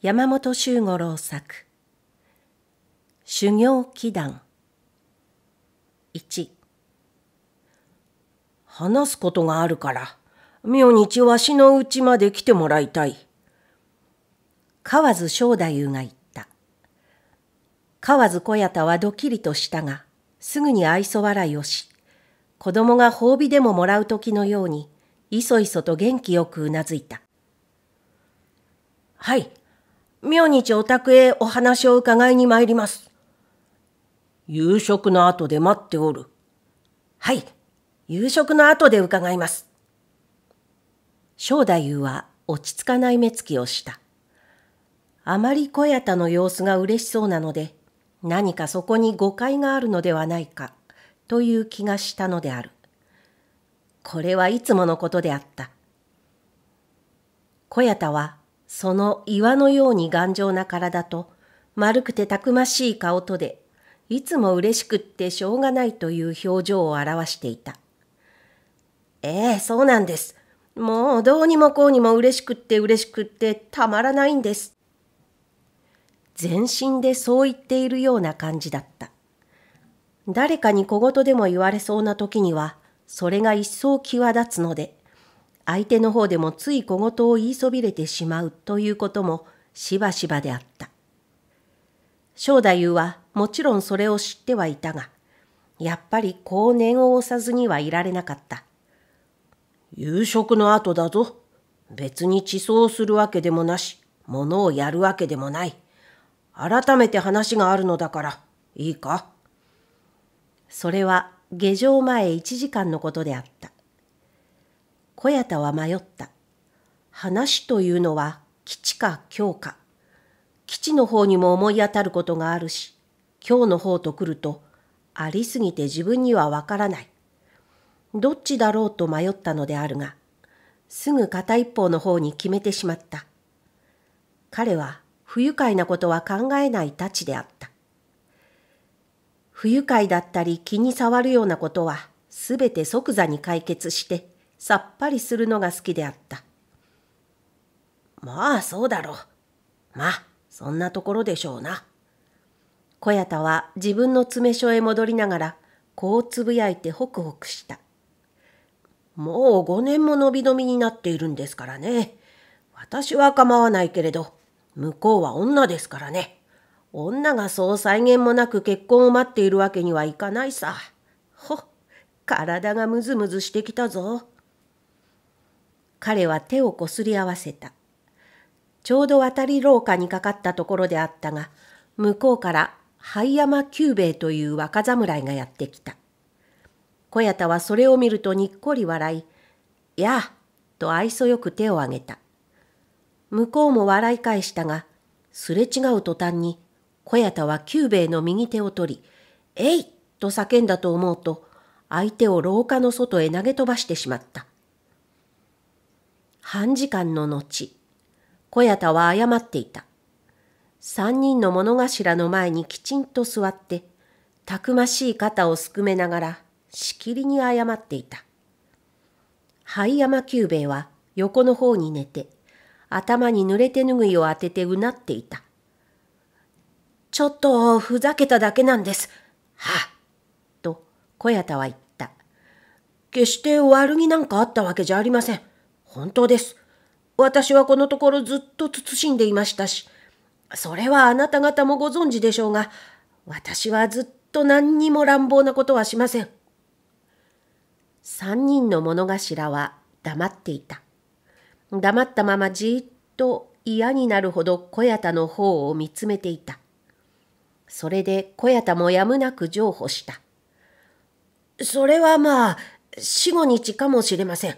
山本周五郎作修行祈願一話すことがあるから明日わしのうちまで来てもらいたい河津正太夫が言った河津小屋田はドキリとしたがすぐに愛想笑いをし子供が褒美でももらう時のようにいそいそと元気よくうなずいたはい明日お宅へお話を伺いに参ります。夕食の後で待っておる。はい、夕食の後で伺います。正太夫は落ち着かない目つきをした。あまり小屋田の様子が嬉しそうなので、何かそこに誤解があるのではないか、という気がしたのである。これはいつものことであった。小屋田はその岩のように頑丈な体と、丸くてたくましい顔とで、いつも嬉しくってしょうがないという表情を表していた。ええ、そうなんです。もうどうにもこうにも嬉しくって嬉しくってたまらないんです。全身でそう言っているような感じだった。誰かに小言でも言われそうな時には、それが一層際立つので、相手の方でもつい小言を言いそびれてしまうということもしばしばであった。正太夫はもちろんそれを知ってはいたが、やっぱりこう念を押さずにはいられなかった。夕食の後だぞ。別に地層するわけでもなし、ものをやるわけでもない。改めて話があるのだから、いいかそれは下城前1時間のことであった。小屋田は迷った。話というのは基地か日か。基地の方にも思い当たることがあるし、今日の方と来ると、ありすぎて自分にはわからない。どっちだろうと迷ったのであるが、すぐ片一方の方に決めてしまった。彼は不愉快なことは考えないたちであった。不愉快だったり気に障るようなことはすべて即座に解決してさっぱりするのが好きであった。まあそうだろう。まあそんなところでしょうな。小屋田は自分の詰め所へ戻りながらこうつぶやいてホクホクした。もう5年も伸び伸びになっているんですからね。私は構わないけれど、向こうは女ですからね。女がそう際限もなく結婚を待っているわけにはいかないさ。ほっ、体がムズムズしてきたぞ。彼は手をこすり合わせた。ちょうど渡り廊下にかかったところであったが、向こうから灰山久兵衛という若侍がやってきた。小屋田はそれを見るとにっこり笑い、やあと愛想よく手を挙げた。向こうも笑い返したが、すれ違う途端に、小屋田は久兵衛の右手を取り、えいと叫んだと思うと、相手を廊下の外へ投げ飛ばしてしまった。半時間の後、小谷田は謝っていた。三人の物頭の前にきちんと座って、たくましい肩をすくめながら、しきりに謝っていた。灰山久兵衛は横の方に寝て、頭に濡れ手ぬぐいを当ててうなっていた。ちょっとふざけただけなんです。はっ。と小谷田は言った。決して悪気なんかあったわけじゃありません。本当です。私はこのところずっと慎んでいましたし、それはあなた方もご存知でしょうが、私はずっと何にも乱暴なことはしません。三人の物頭は黙っていた。黙ったままじっと嫌になるほど小屋田の方を見つめていた。それで小屋田もやむなく譲歩した。それはまあ、四五日かもしれません。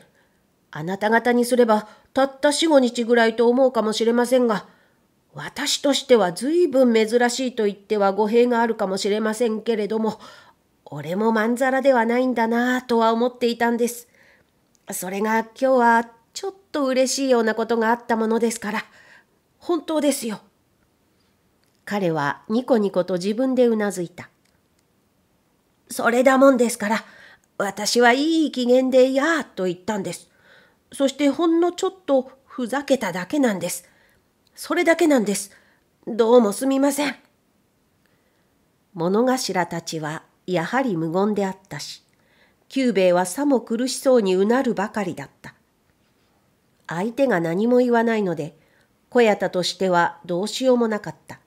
あなた方にすればたった四五日ぐらいと思うかもしれませんが、私としては随分珍しいと言っては語弊があるかもしれませんけれども、俺もまんざらではないんだなぁとは思っていたんです。それが今日はちょっと嬉しいようなことがあったものですから、本当ですよ。彼はニコニコと自分でうなずいた。それだもんですから、私はいい機嫌でやーと言ったんです。そしてほんのちょっとふざけただけなんです。それだけなんです。どうもすみません。物頭たちはやはり無言であったし、久兵衛はさも苦しそうにうなるばかりだった。相手が何も言わないので、小屋田としてはどうしようもなかった。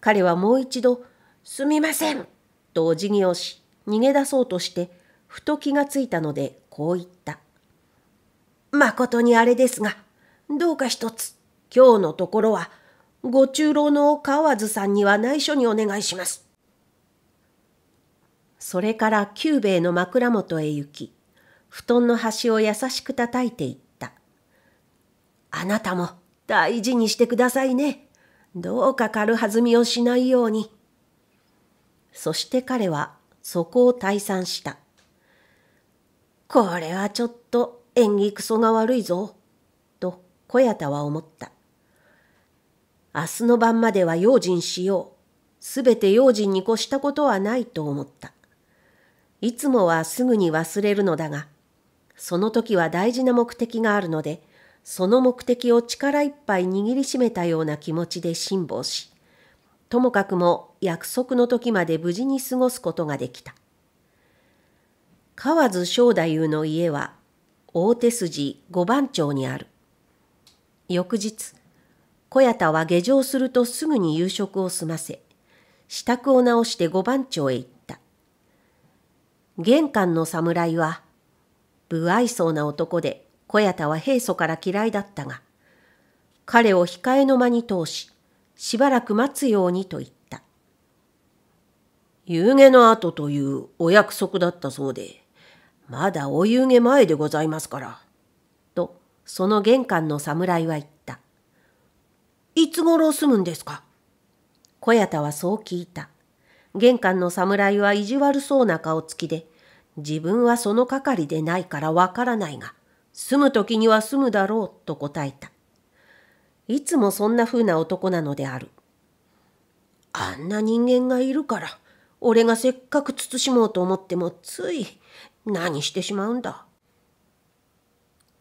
彼はもう一度、すみませんとお辞儀をし、逃げ出そうとして、ふと気がついたので、こう言った。誠にあれですが、どうか一つ、今日のところは、ご中老の河津さんには内緒にお願いします。それから久兵衛の枕元へ行き、布団の端を優しく叩いていった。あなたも大事にしてくださいね。どうか軽はずみをしないように。そして彼はそこを退散した。これはちょっと縁起クソが悪いぞ、と小屋田は思った。明日の晩までは用心しよう。すべて用心に越したことはないと思った。いつもはすぐに忘れるのだが、その時は大事な目的があるので、その目的を力いっぱい握りしめたような気持ちで辛抱し、ともかくも約束の時まで無事に過ごすことができた。河津正太夫の家は大手筋五番町にある。翌日、小屋田は下城するとすぐに夕食を済ませ、支度を直して五番町へ行った。玄関の侍は、不愛想な男で小屋田は平素から嫌いだったが、彼を控えの間に通し、しばらく待つようにと言った。夕げの後というお約束だったそうで、まだお湯気前でございますから。と、その玄関の侍は言った。いつ頃住むんですか小屋田はそう聞いた。玄関の侍は意地悪そうな顔つきで、自分はその係でないからわからないが、住む時には住むだろうと答えた。いつもそんな風な男なのである。あんな人間がいるから、俺がせっかく慎もうと思ってもつい。何してしまうんだ。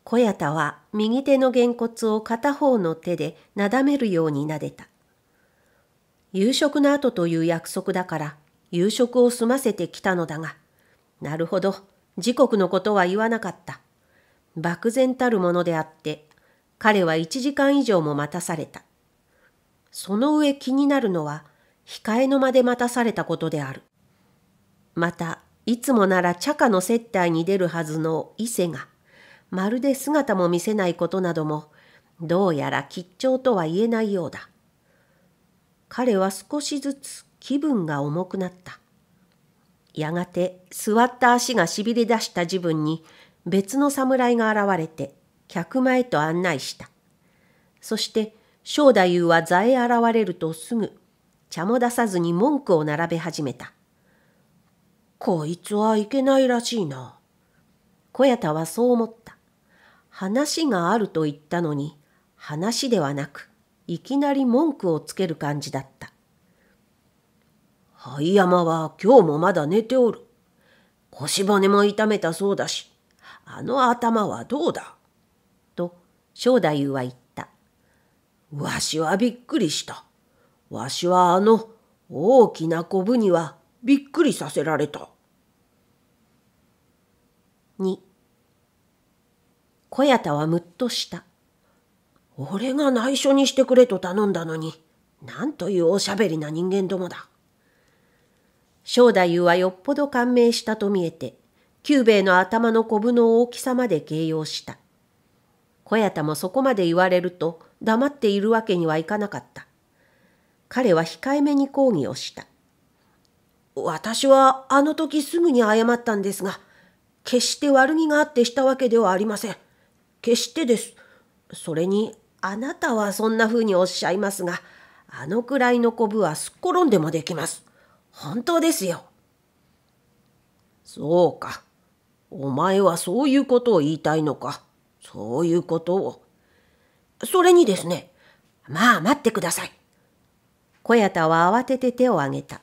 小屋田は右手のげんこつを片方の手でなだめるようになでた。夕食の後という約束だから夕食を済ませてきたのだが、なるほど、時刻のことは言わなかった。漠然たるものであって、彼は1時間以上も待たされた。その上気になるのは、控えの間で待たされたことである。また、いつもなら茶化の接待に出るはずの伊勢が、まるで姿も見せないことなども、どうやら吉兆とは言えないようだ。彼は少しずつ気分が重くなった。やがて座った足がしびれ出した自分に別の侍が現れて客前と案内した。そして正太夫は座へ現れるとすぐ茶も出さずに文句を並べ始めた。こいつはいけないらしいな。小屋田はそう思った。話があると言ったのに、話ではなく、いきなり文句をつける感じだった。灰山は今日もまだ寝ておる。腰骨も痛めたそうだし、あの頭はどうだと、正太夫は言った。わしはびっくりした。わしはあの大きなコブにはびっくりさせられた。2小屋田はむっとした。俺が内緒にしてくれと頼んだのに、なんというおしゃべりな人間どもだ。正太夫はよっぽど感銘したと見えて、久兵衛の頭のコブの大きさまで形容した。小屋田もそこまで言われると黙っているわけにはいかなかった。彼は控えめに抗議をした。私はあの時すぐに謝ったんですが、決して悪気があってしたわけではありません。決してです。それに、あなたはそんな風におっしゃいますが、あのくらいのこぶはすっ転んでもできます。本当ですよ。そうか。お前はそういうことを言いたいのか。そういうことを。それにですね、まあ待ってください。小谷田は慌てて手を挙げた。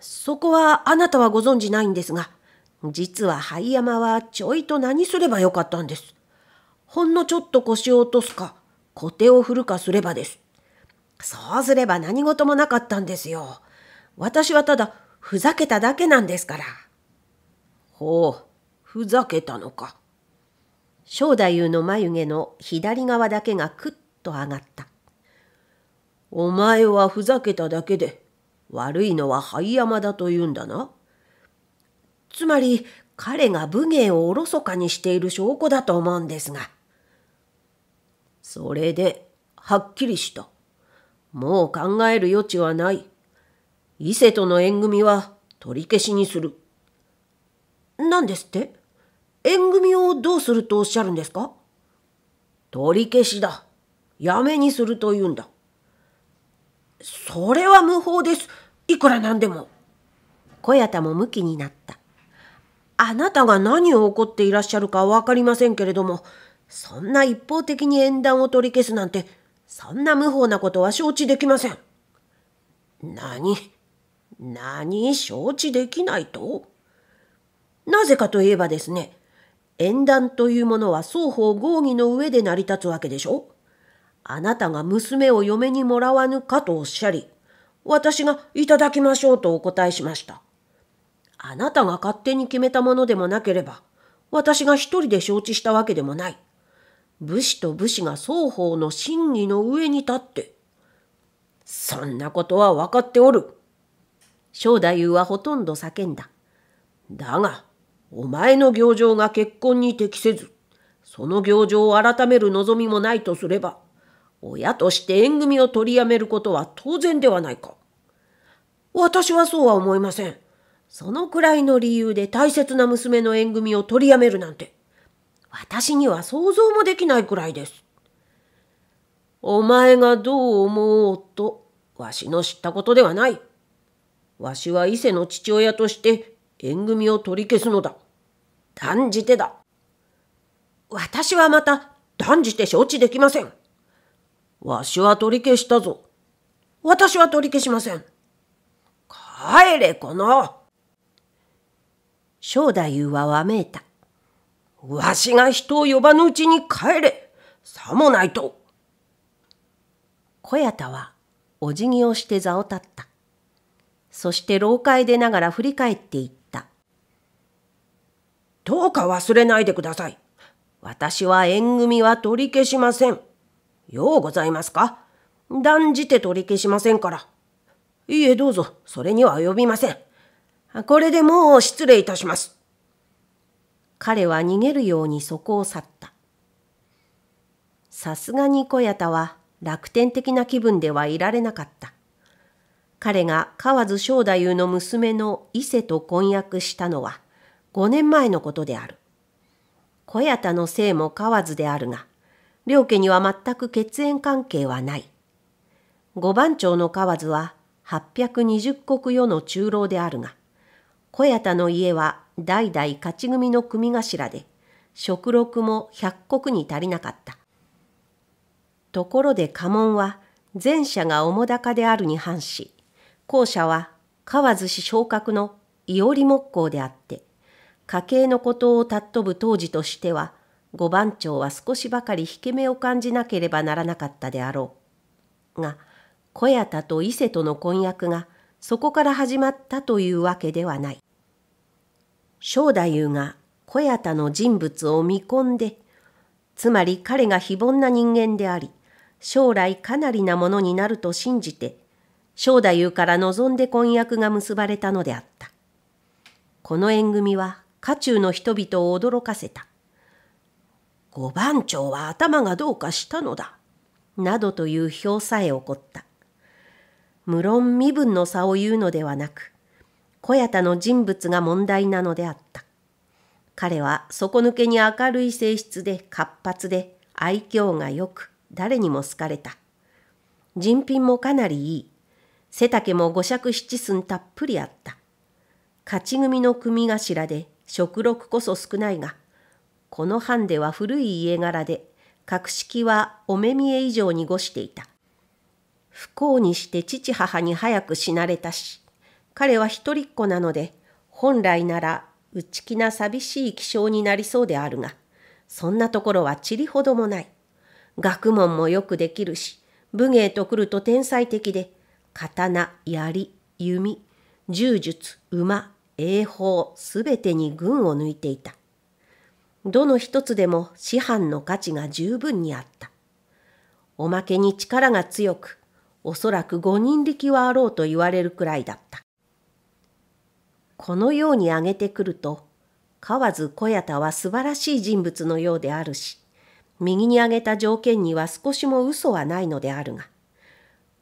そこはあなたはご存じないんですが、実は灰山はちょいと何すればよかったんです。ほんのちょっと腰を落とすか、小手を振るかすればです。そうすれば何事もなかったんですよ。私はただ、ふざけただけなんですから。ほう、ふざけたのか。正太夫の眉毛の左側だけがくっと上がった。お前はふざけただけで、悪いのは灰山だと言うんだな。つまり彼が武芸をおろそかにしている証拠だと思うんですが。それで、はっきりした。もう考える余地はない。伊勢との縁組は取り消しにする。何ですって縁組をどうするとおっしゃるんですか取り消しだ。やめにすると言うんだ。それは無法です。いくらなんでも。小谷田も向きになった。あなたが何を怒っていらっしゃるか分かりませんけれども、そんな一方的に縁談を取り消すなんて、そんな無法なことは承知できません。何何承知できないとなぜかといえばですね、縁談というものは双方合議の上で成り立つわけでしょあなたが娘を嫁にもらわぬかとおっしゃり、私がいただきましょうとお答えしました。あなたが勝手に決めたものでもなければ、私が一人で承知したわけでもない。武士と武士が双方の真偽の上に立って。そんなことは分かっておる。正太夫はほとんど叫んだ。だが、お前の行状が結婚に適せず、その行状を改める望みもないとすれば、親として縁組を取りやめることは当然ではないか。私はそうは思いません。そのくらいの理由で大切な娘の縁組を取りやめるなんて、私には想像もできないくらいです。お前がどう思おうと、わしの知ったことではない。わしは伊勢の父親として縁組を取り消すのだ。断じてだ。私はまた断じて承知できません。わしは取り消したぞ。私は取り消しません。帰れ、この。正太夫はわめいた。わしが人を呼ばぬうちに帰れ。さもないと。小屋田はお辞儀をして座を立った。そして廊下へ出ながら振り返っていった。どうか忘れないでください。私は縁組は取り消しません。ようございますか断じて取り消しませんから。いいえ、どうぞ、それには及びません。これでもう失礼いたします。彼は逃げるようにそこを去った。さすがに小屋田は楽天的な気分ではいられなかった。彼が河津正太夫の娘の伊勢と婚約したのは5年前のことである。小屋田の姓も河津であるが、両家には全く血縁関係はない。五番町の河津は820石世の中老であるが、小屋田の家は代々勝ち組の組頭で、食禄も百国石に足りなかった。ところで家紋は前者が澤高であるに反し、後者は河津市昇格の伊織木工であって、家計のことを尊ぶ当時としては五番町は少しばかり引け目を感じなければならなかったであろう。が、小屋田と伊勢との婚約がそこから始まったというわけではない。正太夫が小屋田の人物を見込んで、つまり彼が非凡な人間であり、将来かなりなものになると信じて、正太夫から望んで婚約が結ばれたのであった。この縁組は家中の人々を驚かせた。五番長は頭がどうかしたのだ。などという表さえ起こった。無論身分の差を言うのではなく、小屋田の人物が問題なのであった。彼は底抜けに明るい性質で活発で愛嬌がよく誰にも好かれた。人品もかなりいい。背丈も五尺七寸たっぷりあった。勝ち組の組頭で食禄こそ少ないが、この藩では古い家柄で、格式はお目見え以上に誤していた。不幸にして父母に早く死なれたし、彼は一人っ子なので、本来なら内気な寂しい気性になりそうであるが、そんなところは塵ほどもない。学問もよくできるし、武芸と来ると天才的で、刀、槍、弓、柔術、馬、英法、すべてに群を抜いていた。どの一つでも師範の価値が十分にあった。おまけに力が強く、おそらく五人力はあろうと言われるくらいだった。このように挙げてくると、河津小屋田は素晴らしい人物のようであるし、右に挙げた条件には少しも嘘はないのであるが、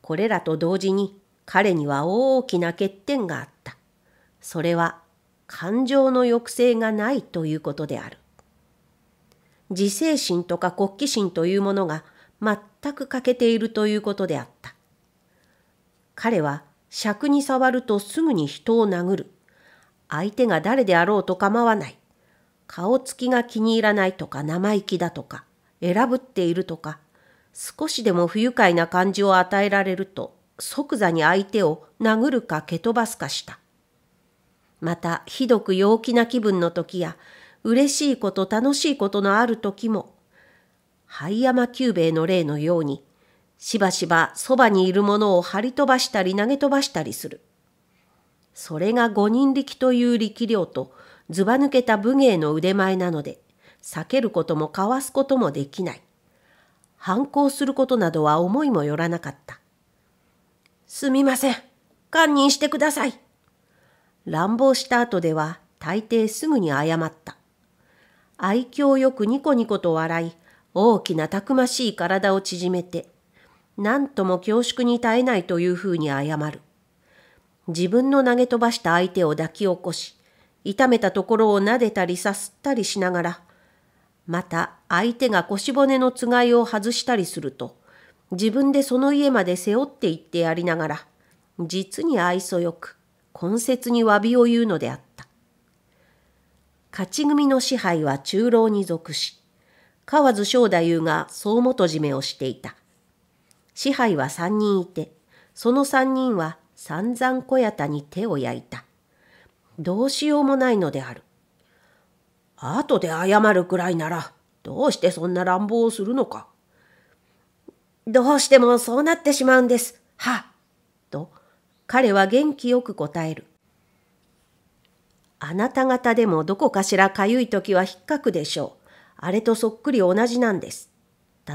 これらと同時に彼には大きな欠点があった。それは感情の抑制がないということである。自制心とか国旗心というものが全く欠けているということであった。彼は尺に触るとすぐに人を殴る。相手が誰であろうと構わない。顔つきが気に入らないとか生意気だとか、選ぶっているとか、少しでも不愉快な感じを与えられると即座に相手を殴るか蹴飛ばすかした。またひどく陽気な気分の時や嬉しいこと楽しいことのある時も、灰山久兵衛の例のように、しばしばそばにいるものを張り飛ばしたり投げ飛ばしたりする。それが五人力という力量と、ずば抜けた武芸の腕前なので、避けることもかわすこともできない。反抗することなどは思いもよらなかった。すみません。堪忍してください。乱暴した後では大抵すぐに謝った。愛嬌よくニコニコと笑い、大きなたくましい体を縮めて、何とも恐縮に耐えないというふうに謝る。自分の投げ飛ばした相手を抱き起こし、痛めたところを撫でたりさすったりしながら、また相手が腰骨のつがいを外したりすると、自分でその家まで背負って行ってやりながら、実に愛想よく、根節に詫びを言うのであった。勝ち組の支配は中老に属し、河津正太夫が総元締めをしていた。支配は三人いて、その三人は散々小屋田に手を焼いた。どうしようもないのである。後で謝るくらいなら、どうしてそんな乱暴をするのか。どうしてもそうなってしまうんです。はと、彼は元気よく答える。あなた方でもどこかしらかゆい時は引っかくでしょう。あれとそっくり同じなんです。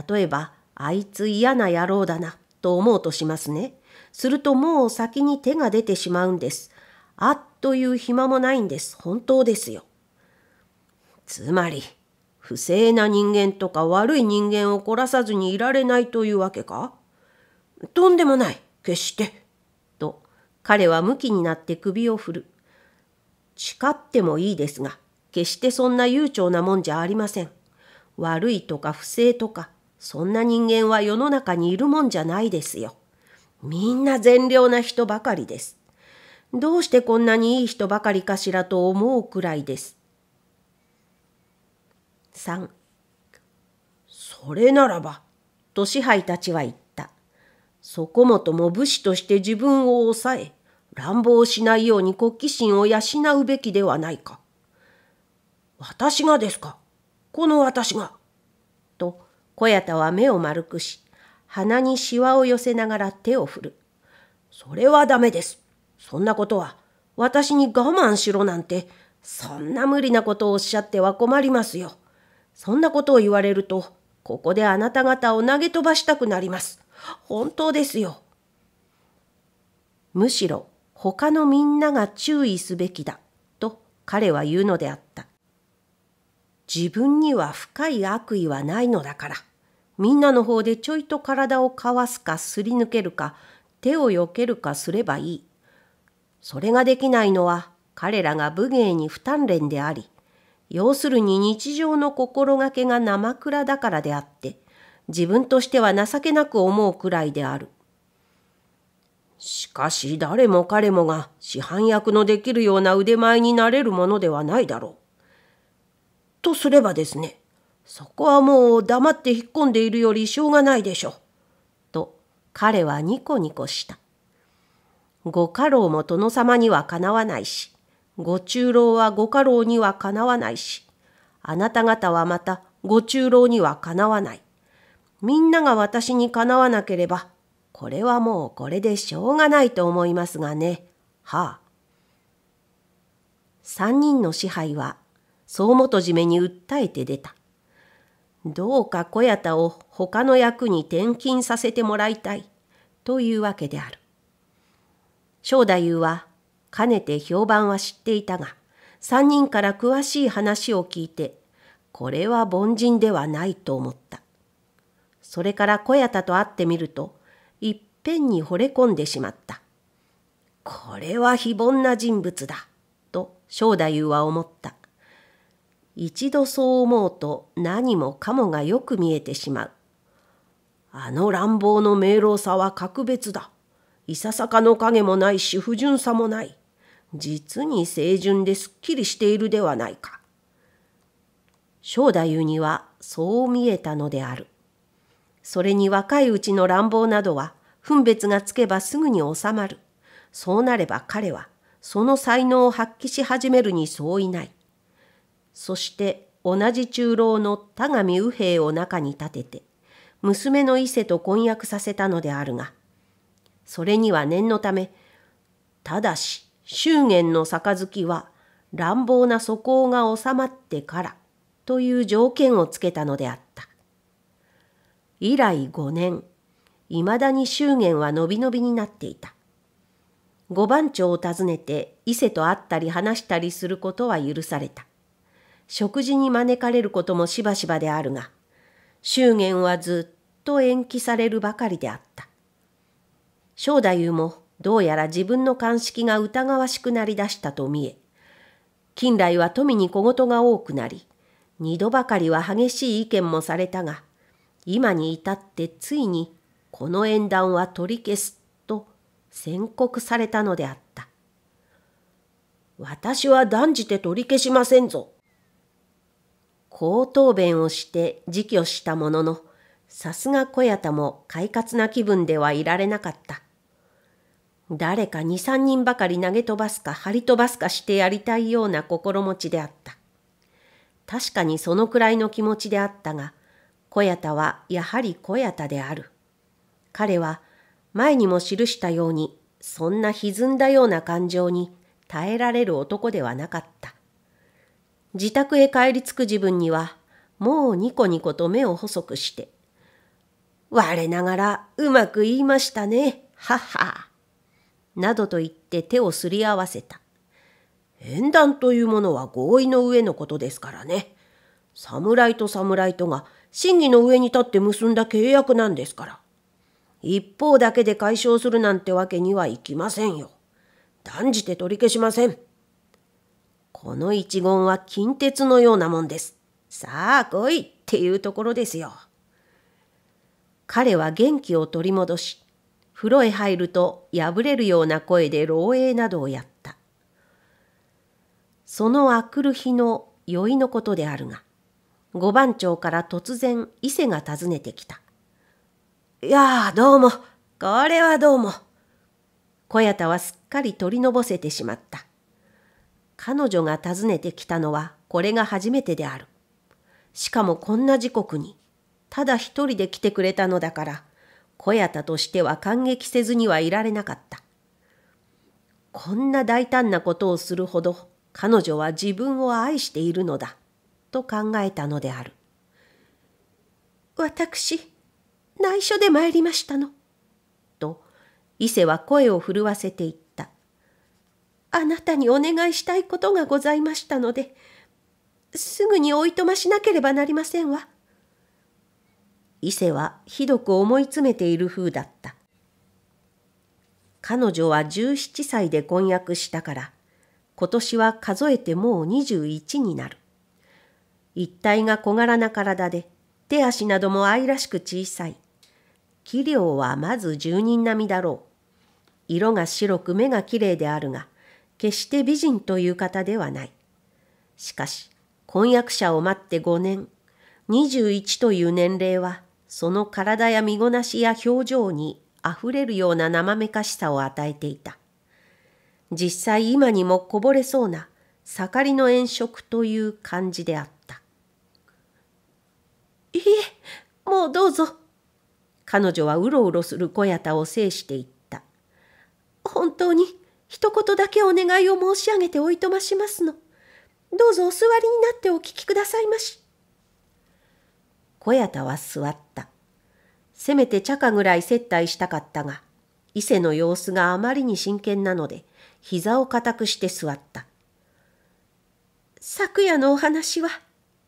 例えば、あいつ嫌な野郎だな、と思うとしますね。するともう先に手が出てしまうんです。あっという暇もないんです。本当ですよ。つまり、不正な人間とか悪い人間を凝らさずにいられないというわけかとんでもない。決して。と、彼は向きになって首を振る。誓ってもいいですが、決してそんな悠長なもんじゃありません。悪いとか不正とか、そんな人間は世の中にいるもんじゃないですよ。みんな善良な人ばかりです。どうしてこんなにいい人ばかりかしらと思うくらいです。3それならば、と支配たちは言った。そこもとも武士として自分を抑え、乱暴しないように好奇心を養うべきではないか。私がですかこの私が。と、小屋田は目を丸くし、鼻にしわを寄せながら手を振る。それはダメです。そんなことは、私に我慢しろなんて、そんな無理なことをおっしゃっては困りますよ。そんなことを言われると、ここであなた方を投げ飛ばしたくなります。本当ですよ。むしろ他のみんなが注意すべきだと彼は言うのであった。自分には深い悪意はないのだから、みんなの方でちょいと体をかわすかすり抜けるか、手をよけるかすればいい。それができないのは彼らが武芸に不鍛錬であり、要するに日常の心がけが生倉だからであって、自分としては情けなく思うくらいである。しかし誰も彼もが市販役のできるような腕前になれるものではないだろう。とすればですね、そこはもう黙って引っ込んでいるよりしょうがないでしょう。と彼はニコニコした。ご家老も殿様にはかなわないし、ご中老はご家老にはかなわないし、あなた方はまたご中老にはかなわない。みんなが私にかなわなければこれはもうこれでしょうがないと思いますがね。はあ。三人の支配は総元締めに訴えて出た。どうか小屋田を他の役に転勤させてもらいたいというわけである。正太夫はかねて評判は知っていたが、三人から詳しい話を聞いて、これは凡人ではないと思った。それから小屋田と会ってみると、いっぺんに惚れ込んでしまった。これは非凡な人物だ、と正太夫は思った。一度そう思うと何もかもがよく見えてしまう。あの乱暴の明朗さは格別だ。いささかの影もないし不純さもない。実に清純ですっきりしているではないか。正太夫にはそう見えたのである。それに若いうちの乱暴などは分別がつけばすぐに収まる。そうなれば彼はその才能を発揮し始めるに相違ない。そして同じ中老の田上右兵を中に立てて、娘の伊勢と婚約させたのであるが、それには念のため、ただし祝言の杯は乱暴な素行が収まってからという条件をつけたのであった。以来5年、いまだに祝言はのびのびになっていた。五番町を訪ねて伊勢と会ったり話したりすることは許された。食事に招かれることもしばしばであるが、祝言はずっと延期されるばかりであった。正太夫もどうやら自分の鑑識が疑わしくなりだしたと見え、近来は富に小言が多くなり、二度ばかりは激しい意見もされたが、今に至ってついにこの縁談は取り消すと宣告されたのであった。私は断じて取り消しませんぞ。こう答弁をして辞去したものの、さすが小屋田も快活な気分ではいられなかった。誰か二三人ばかり投げ飛ばすか張り飛ばすかしてやりたいような心持ちであった。確かにそのくらいの気持ちであったが、小屋田はやはり小屋田である。彼は前にも記したように、そんな歪んだような感情に耐えられる男ではなかった。自宅へ帰り着く自分には、もうニコニコと目を細くして、我ながらうまく言いましたね、はは。などと言って手をすり合わせた。縁談というものは合意の上のことですからね。侍と侍とが審議の上に立って結んだ契約なんですから。一方だけで解消するなんてわけにはいきませんよ。断じて取り消しません。この一言は近鉄のようなもんです。さあ来いっていうところですよ。彼は元気を取り戻し、風呂へ入ると破れるような声で漏洩などをやった。そのあくる日の宵のことであるが、五番町から突然伊勢が訪ねてきた。いやあ、どうも。これはどうも。小屋田はすっかり取りのぼせてしまった。彼女が訪ねてきたのはこれが初めてである。しかもこんな時刻に、ただ一人で来てくれたのだから、小屋田としては感激せずにはいられなかった。こんな大胆なことをするほど彼女は自分を愛しているのだ。と考えたのである。私、内緒で参りましたの。と、伊勢は声を震わせていった。あなたにお願いしたいことがございましたので、すぐにおいとましなければなりませんわ。伊勢はひどく思い詰めている風だった。彼女は17歳で婚約したから、今年は数えてもう21になる。一体が小柄な体で、手足なども愛らしく小さい。器量はまず住人並みだろう。色が白く目がきれいであるが、決して美人という方ではない。しかし、婚約者を待って5年、21という年齢は、その体や身ごなしや表情にあふれるような生めかしさを与えていた。実際今にもこぼれそうな盛りの炎色という感じであった。いいえ、もうどうぞ。彼女はうろうろする小屋田を制していった。本当に一言だけお願いを申し上げておいとましますの。どうぞお座りになってお聞きくださいまし。小屋田は座った。せめて茶化ぐらい接待したかったが、伊勢の様子があまりに真剣なので、膝を固くして座った。昨夜のお話は、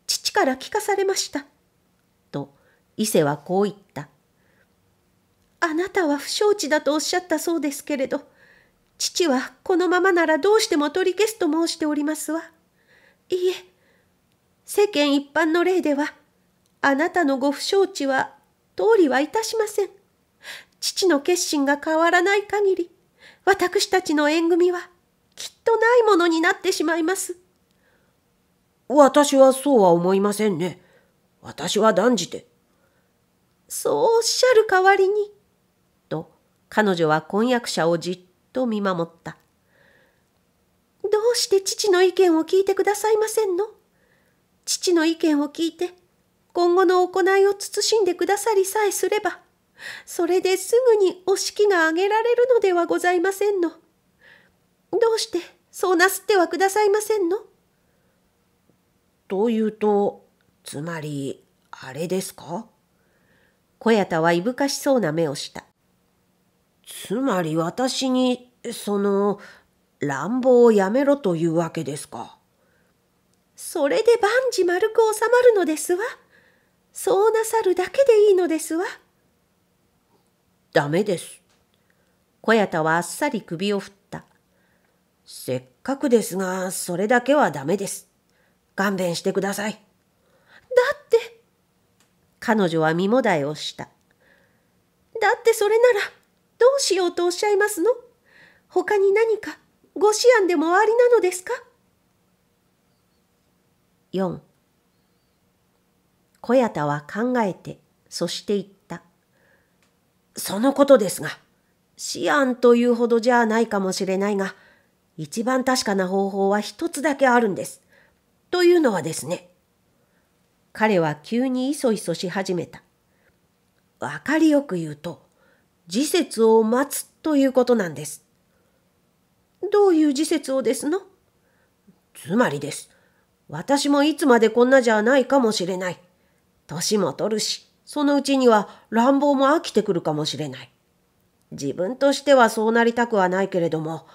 父から聞かされました。伊勢はこう言った。あなたは不承知だとおっしゃったそうですけれど、父はこのままならどうしても取り消すと申しておりますわ。いいえ、世間一般の例では、あなたのご不承知は通りはいたしません。父の決心が変わらない限り、私たちの縁組はきっとないものになってしまいます。私はそうは思いませんね。私は断じて。そうおっしゃる代わりに。と彼女は婚約者をじっと見守った。どうして父の意見を聞いてくださいませんの父の意見を聞いて今後の行いを慎んでくださりさえすればそれですぐにお式が挙げられるのではございませんの。どうしてそうなすってはくださいませんのというとつまりあれですか小谷田はいぶかしそうな目をした。つまり私に、その、乱暴をやめろというわけですか。それで万事丸く収まるのですわ。そうなさるだけでいいのですわ。ダメです。小谷田はあっさり首を振った。せっかくですが、それだけはダメです。勘弁してください。だって、彼女は身もだえをした。だってそれならどうしようとおっしゃいますの他に何かご思案でもありなのですか ?4 小谷田は考えてそして言った。そのことですが思案というほどじゃないかもしれないが一番確かな方法は一つだけあるんです。というのはですね彼は急にいそいそし始めた。わかりよく言うと、時節を待つということなんです。どういう時節をですのつまりです。私もいつまでこんなじゃないかもしれない。年もとるし、そのうちには乱暴も飽きてくるかもしれない。自分としてはそうなりたくはないけれども、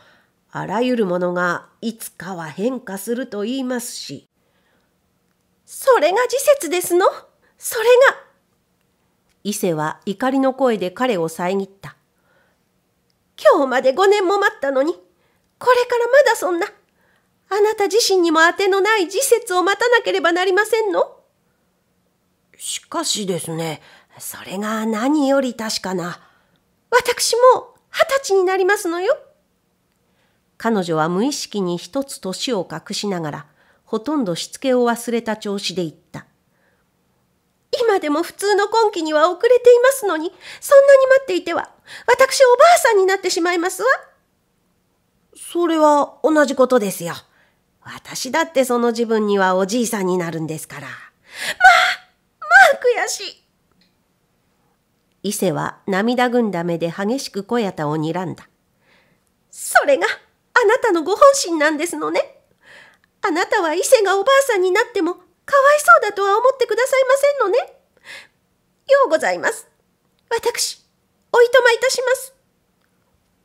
あらゆるものがいつかは変化すると言いますし、それが時節ですのそれが。伊勢は怒りの声で彼を遮った。今日まで5年も待ったのに、これからまだそんな、あなた自身にも当てのない時節を待たなければなりませんのしかしですね、それが何より確かな。私も二十歳になりますのよ。彼女は無意識に一つ年を隠しながら、ほとんどしつけを忘れた調子で言った。今でも普通の今期には遅れていますのに、そんなに待っていては、私おばあさんになってしまいますわ。それは同じことですよ。私だってその自分にはおじいさんになるんですから。まあ、まあ悔しい。伊勢は涙ぐんだ目で激しく小屋田を睨んだ。それがあなたのご本心なんですのね。あなたは伊勢がおばあさんになってもかわいそうだとは思ってくださいませんのね。ようございます。私、おいとまいたします。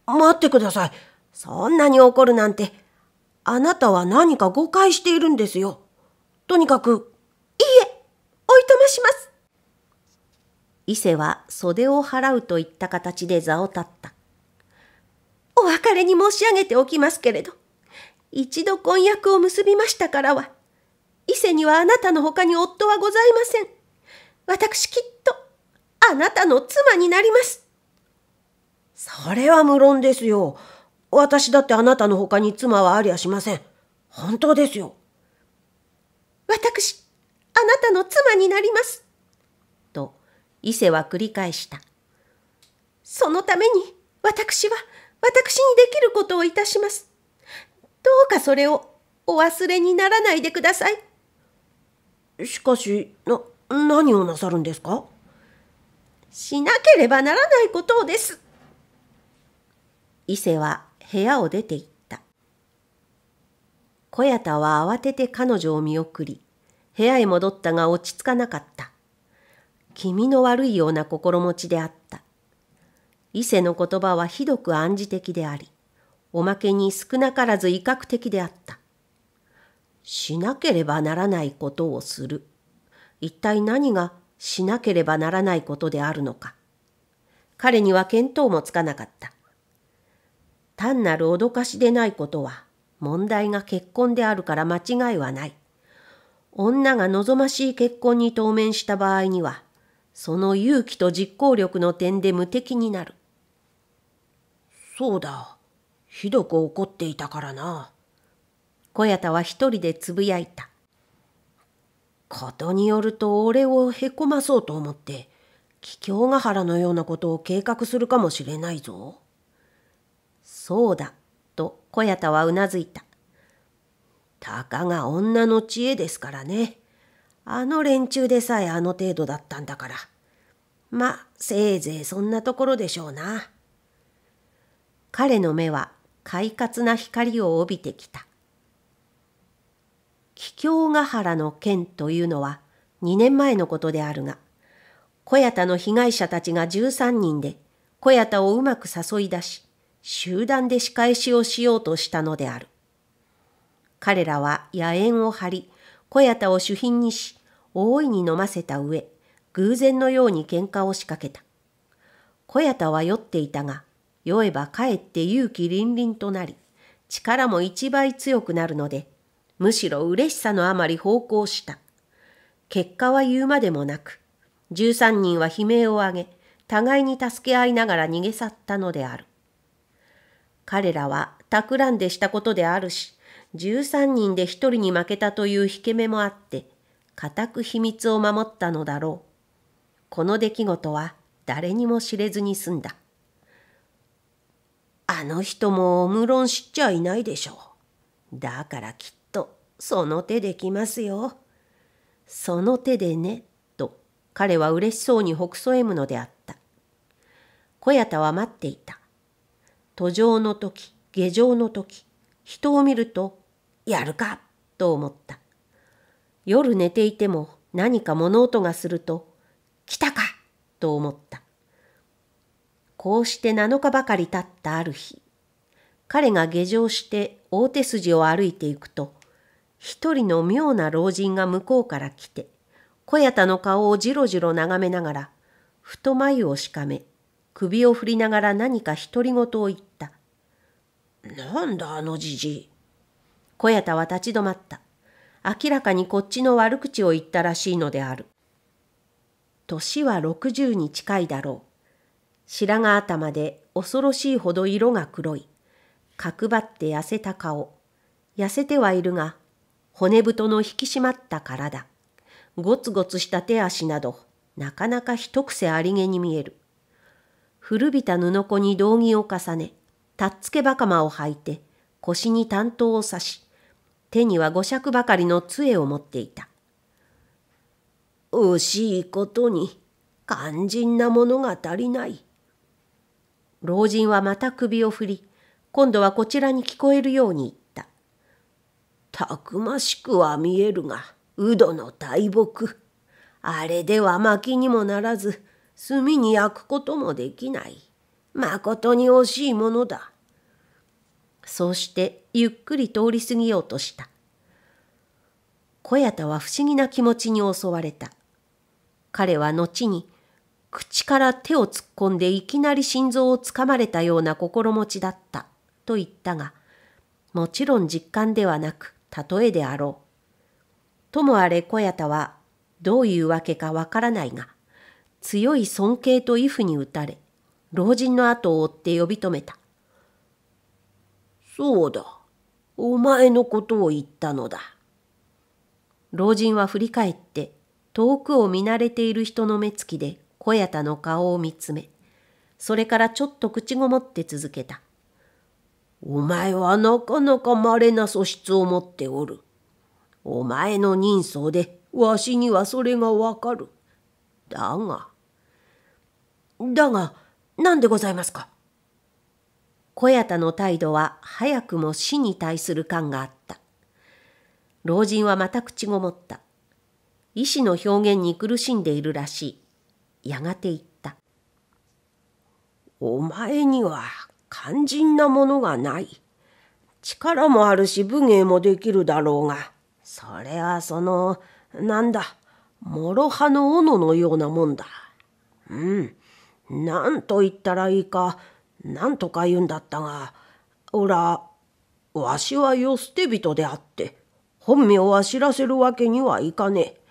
待ってください。そんなに怒るなんて、あなたは何か誤解しているんですよ。とにかく、いいえ、おいとまします。伊勢は袖を払うといった形で座を立った。お別れに申し上げておきますけれど、一度婚約を結びましたからは、伊勢にはあなたの他に夫はございません。私きっと、あなたの妻になります。それは無論ですよ。私だってあなたの他に妻はありゃしません。本当ですよ。私、あなたの妻になります。と、伊勢は繰り返した。そのために、私は、私にできることをいたします。どうかそれをお忘れにならないでください。しかし、な、何をなさるんですかしなければならないことをです。伊勢は部屋を出て行った。小谷田は慌てて彼女を見送り、部屋へ戻ったが落ち着かなかった。気味の悪いような心持ちであった。伊勢の言葉はひどく暗示的であり、おまけに少なからず威嚇的であった。しなければならないことをする。一体何がしなければならないことであるのか。彼には見当もつかなかった。単なる脅かしでないことは、問題が結婚であるから間違いはない。女が望ましい結婚に当面した場合には、その勇気と実行力の点で無敵になる。そうだ。ひどく怒っていたからな。小屋田は一人でつぶやいた。ことによると俺をへこまそうと思って、桔梗ヶ原のようなことを計画するかもしれないぞ。そうだ、と小屋田はうなずいた。たかが女の知恵ですからね。あの連中でさえあの程度だったんだから。ま、せいぜいそんなところでしょうな。彼の目は快活な光を帯びてきた。桔梗ヶ原の件というのは2年前のことであるが、小屋田の被害者たちが13人で小屋田をうまく誘い出し、集団で仕返しをしようとしたのである。彼らは野縁を張り、小屋田を主品にし、大いに飲ませた上、偶然のように喧嘩を仕掛けた。小屋田は酔っていたが、酔えばかえって勇気凛々となり、力も一倍強くなるので、むしろ嬉しさのあまり奉公した。結果は言うまでもなく、13人は悲鳴を上げ、互いに助け合いながら逃げ去ったのである。彼らは企んでしたことであるし、13人で1人に負けたという引け目もあって、固く秘密を守ったのだろう。この出来事は誰にも知れずに済んだ。あの人も無論知っちゃいないでしょう。だからきっとその手で来ますよ。その手でね、と彼は嬉しそうにほくそ笑むのであった。小屋田は待っていた。途上の時、下上の時、人を見ると、やるかと思った。夜寝ていても何か物音がすると、来たかと思った。こうして7日ばかり経ったある日、彼が下城して大手筋を歩いていくと、一人の妙な老人が向こうから来て、小屋田の顔をじろじろ眺めながら、ふと眉をしかめ、首を振りながら何か独り言を言った。なんだあのじじい。小屋田は立ち止まった。明らかにこっちの悪口を言ったらしいのである。年は60に近いだろう。白髪頭で恐ろしいほど色が黒い。角張って痩せた顔。痩せてはいるが、骨太の引き締まった体。ゴツゴツした手足など、なかなか一癖ありげに見える。古びた布子に道着を重ね、たっつけばかまを履いて、腰に担当を刺し、手には五尺ばかりの杖を持っていた。惜しいことに、肝心なものが足りない。老人はまた首を振り、今度はこちらに聞こえるように言った。たくましくは見えるが、ウドの大木。あれでは薪にもならず、炭に焼くこともできない。まことに惜しいものだ。そうしてゆっくり通り過ぎようとした。小屋田は不思議な気持ちに襲われた。彼は後に口から手を突っ込んでいきなり心臓をつかまれたような心持ちだったと言ったが、もちろん実感ではなく、例えであろう。ともあれ小屋田は、どういうわけかわからないが、強い尊敬と畏怖に打たれ、老人の後を追って呼び止めた。そうだ、お前のことを言ったのだ。老人は振り返って、遠くを見慣れている人の目つきで小屋田の顔を見つめ、それからちょっと口ごもって続けた。お前はなかなか稀な素質を持っておる。お前の人相でわしにはそれがわかる。だが。だが、何でございますか小屋田の態度は早くも死に対する感があった。老人はまた口ごもった。医師の表現に苦しんでいるらしい。やがて言った。お前には肝心なものがない。力もあるし武芸もできるだろうが、それはその、なんだ、諸刃の斧のようなもんだ。うん、なんと言ったらいいか、なんとか言うんだったが、おら、わしはよ捨て人であって、本名は知らせるわけにはいかねえ。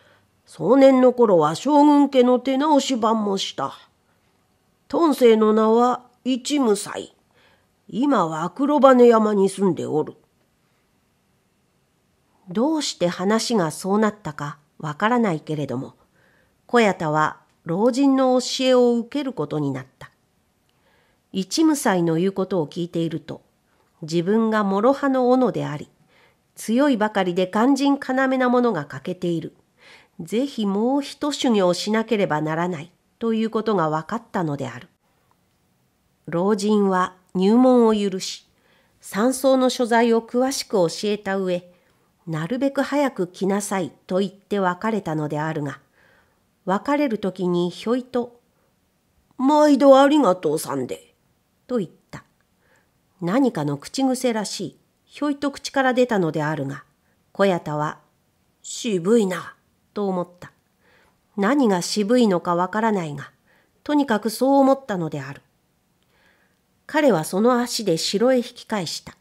壮年の頃は将軍家の手直し版もした。遁世の名は一無才。今は黒羽山に住んでおる。どうして話がそうなったかわからないけれども、小屋田は老人の教えを受けることになった。一無才の言うことを聞いていると、自分が諸刃の斧であり、強いばかりで肝心要なものが欠けている。ぜひもう一修行しなければならないということが分かったのである。老人は入門を許し、山荘の所在を詳しく教えた上、なるべく早く来なさいと言って別れたのであるが、別れる時にひょいと、毎度ありがとうさんで、と言った。何かの口癖らしい、ひょいと口から出たのであるが、小谷田は、渋いな、と思った。何が渋いのかわからないが、とにかくそう思ったのである。彼はその足で城へ引き返した。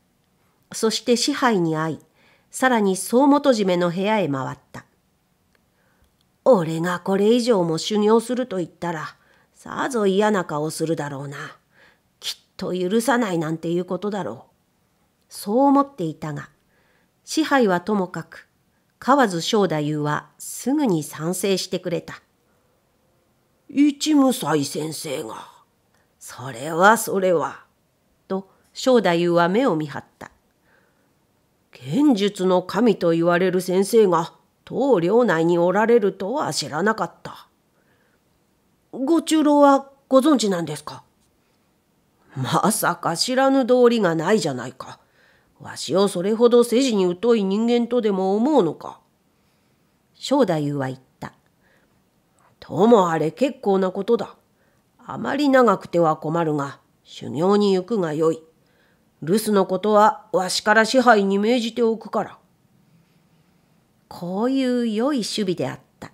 そして支配に会い、さらに総元締めの部屋へ回った。俺がこれ以上も修行すると言ったら、さぞ嫌な顔するだろうな。きっと許さないなんていうことだろう。そう思っていたが、支配はともかく、河津正太夫はすぐに賛成してくれた。一無才先生が、それはそれは、と正太夫は目を見張った。剣術の神と言われる先生が当領内におられるとは知らなかった。ご中老はご存知なんですかまさか知らぬ道理がないじゃないか。わしをそれほど世事に疎い人間とでも思うのか。正太夫は言った。ともあれ結構なことだ。あまり長くては困るが、修行に行くがよい。留守のことはわしから支配に命じておくから。こういう良い守備であった。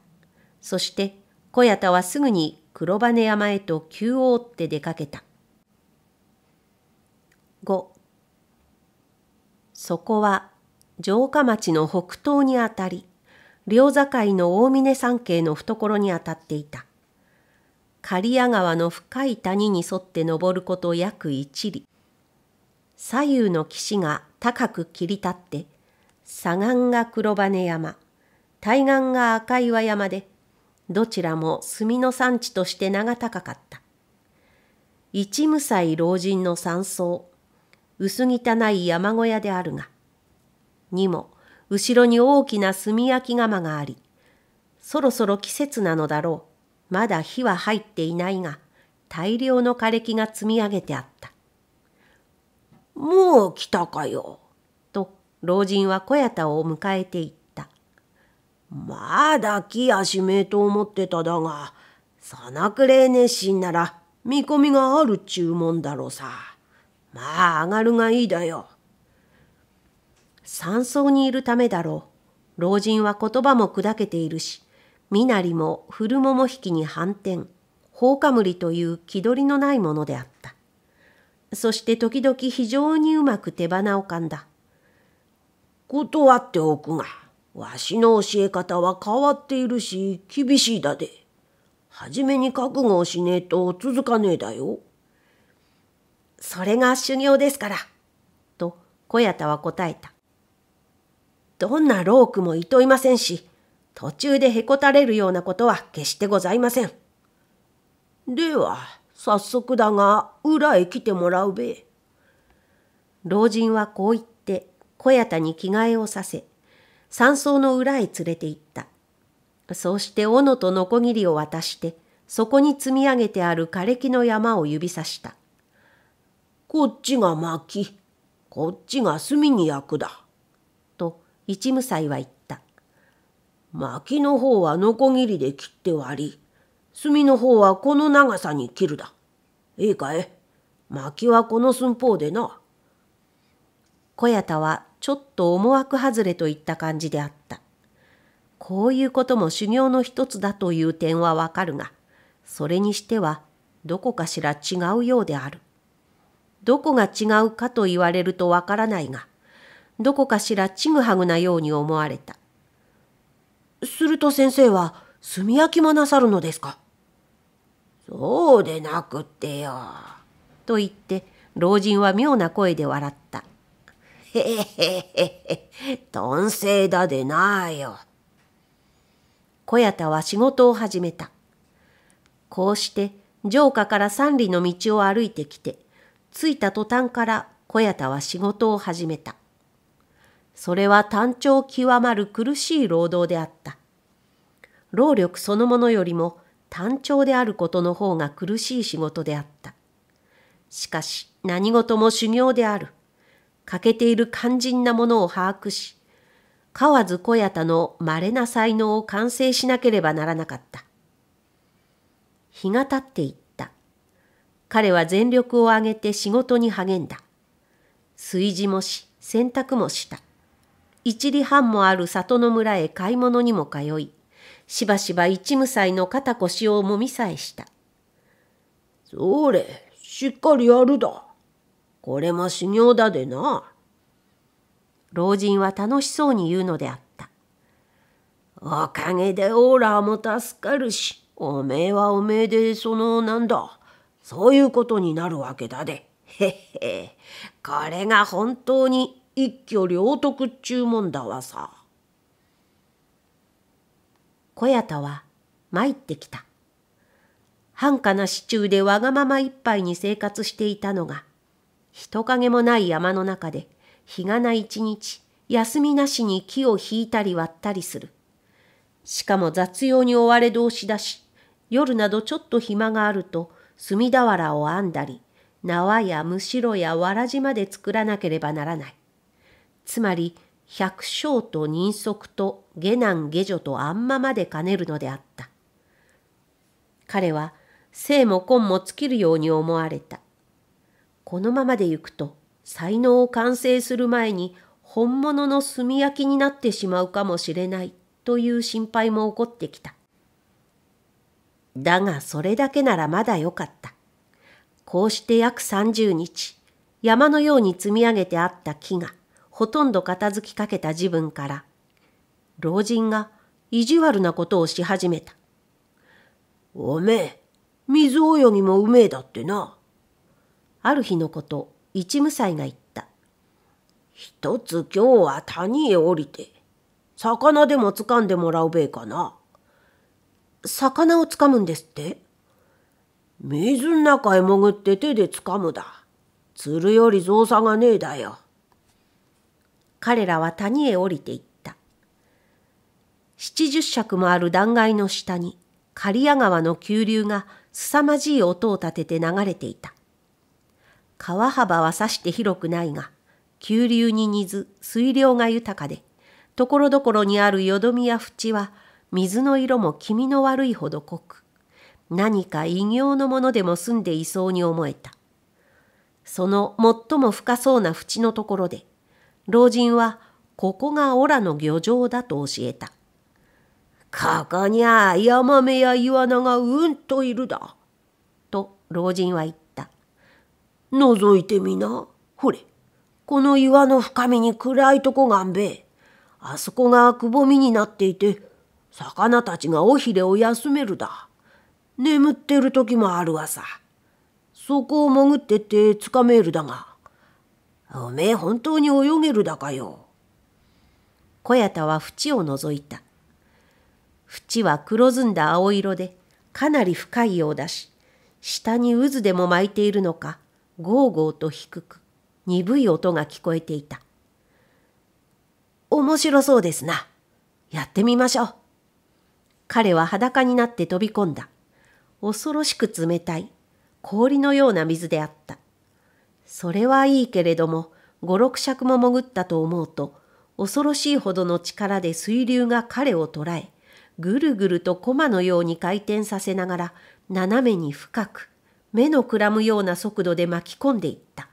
そして小谷田はすぐに黒羽山へと急を追って出かけた。5そこは城下町の北東にあたり、両境の大峰山系の懐にあたっていた。刈谷川の深い谷に沿って登ること約一里。左右の岸が高く切り立って、左岸が黒羽山、対岸が赤岩山で、どちらも墨の産地として名が高かった。一無彩老人の山荘、薄汚い山小屋であるが、にも後ろに大きな炭焼き窯があり、そろそろ季節なのだろう。まだ火は入っていないが、大量の枯れ木が積み上げてあった。もう来たかよ。と老人は小屋田を迎えていった。まだ木やしめえと思ってただが、そのくれい熱心なら見込みがあるっちゅうもんだろうさ。まあ上がるがいいだよ。山荘にいるためだろう。老人は言葉も砕けているし、身なりも古桃引きに反転、放火無理という気取りのないものであった。そして時々非常にうまく手花を噛んだ。断っておくが、わしの教え方は変わっているし、厳しいだで。はじめに覚悟をしねえと続かねえだよ。それが修行ですから。と小屋田は答えた。どんなロークもいといませんし、途中でへこたれるようなことは決してございません。では、早速だが、裏へ来てもらうべ。老人はこう言って、小屋田に着替えをさせ、山荘の裏へ連れて行った。そうして斧とノコギリを渡して、そこに積み上げてある枯れ木の山を指さした。こっちが薪、こっちが炭に焼くだ。と一無才は言った。薪の方はノコギリで切って割り、炭の方はこの長さに切るだ。いいかい薪はこの寸法でな。小屋田はちょっと思惑外れといった感じであった。こういうことも修行の一つだという点はわかるが、それにしてはどこかしら違うようである。どこが違うかと言われるとわからないが、どこかしらちぐはぐなように思われた。すると先生は、炭焼きもなさるのですかそうでなくってよ。と言って、老人は妙な声で笑った。へへへへ、男性だでなよ。小屋田は仕事を始めた。こうして、城下から三里の道を歩いてきて、着いた途端から小屋田は仕事を始めた。それは単調極まる苦しい労働であった。労力そのものよりも単調であることの方が苦しい仕事であった。しかし何事も修行である。欠けている肝心なものを把握し、河津小屋田の稀な才能を完成しなければならなかった。日が経ってい彼は全力を挙げて仕事に励んだ。炊事もし、洗濯もした。一里半もある里の村へ買い物にも通い、しばしば一無才の肩腰をもみさえした。それ、しっかりやるだ。これも修行だでな。老人は楽しそうに言うのであった。おかげでオーラーも助かるし、おめえはおめえでそのなんだ。そういうことになるわけだで。へっへこれが本当に一挙両得っちゅうもんだわさ。小屋田は参ってきた。繁華な市中でわがままいっぱいに生活していたのが、人影もない山の中で、日がな一日、休みなしに木を引いたり割ったりする。しかも雑用に追われ同士だし、夜などちょっと暇があると、炭俵を編んだり、縄やむしろやわらじまで作らなければならない。つまり、百姓と人足と下男下女とあんままで兼ねるのであった。彼は、生も根も尽きるように思われた。このままで行くと、才能を完成する前に本物の炭焼きになってしまうかもしれないという心配も起こってきた。だがそれだけならまだよかった。こうして約30日、山のように積み上げてあった木が、ほとんど片付きかけた自分から、老人が意地悪なことをし始めた。おめえ、水泳ぎもうめえだってな。ある日のこと、一無才が言った。一つ今日は谷へ降りて、魚でも掴んでもらうべえかな。魚をつかむんですって水ん中へ潜って手でつかむだ。釣るより造作がねえだよ。彼らは谷へ降りていった。七十尺もある断崖の下に、刈谷川の急流が凄まじい音を立てて流れていた。川幅はさして広くないが、急流に水、水量が豊かで、ところどころにあるよどみや淵は水の色も気味の悪いほど濃く、何か異形のものでも住んでいそうに思えた。その最も深そうな縁のところで、老人はここがオラの漁場だと教えた。ここにあヤマメやイワナがうんといるだ。と老人は言った。覗いてみな。ほれ、この岩の深みに暗いとこがんべえ。あそこがくぼみになっていて、魚たちが尾ひれを休めるだ。眠ってる時もあるわさ。そこを潜ってってつかめるだが。おめえ本当に泳げるだかよ。小屋田は縁を覗いた。縁は黒ずんだ青色で、かなり深いようだし、下に渦でも巻いているのか、ゴーゴーと低く、鈍い音が聞こえていた。面白そうですな。やってみましょう。彼は裸になって飛び込んだ。恐ろしく冷たい。氷のような水であった。それはいいけれども、五六尺も潜ったと思うと、恐ろしいほどの力で水流が彼を捉え、ぐるぐると駒のように回転させながら、斜めに深く、目のくらむような速度で巻き込んでいった。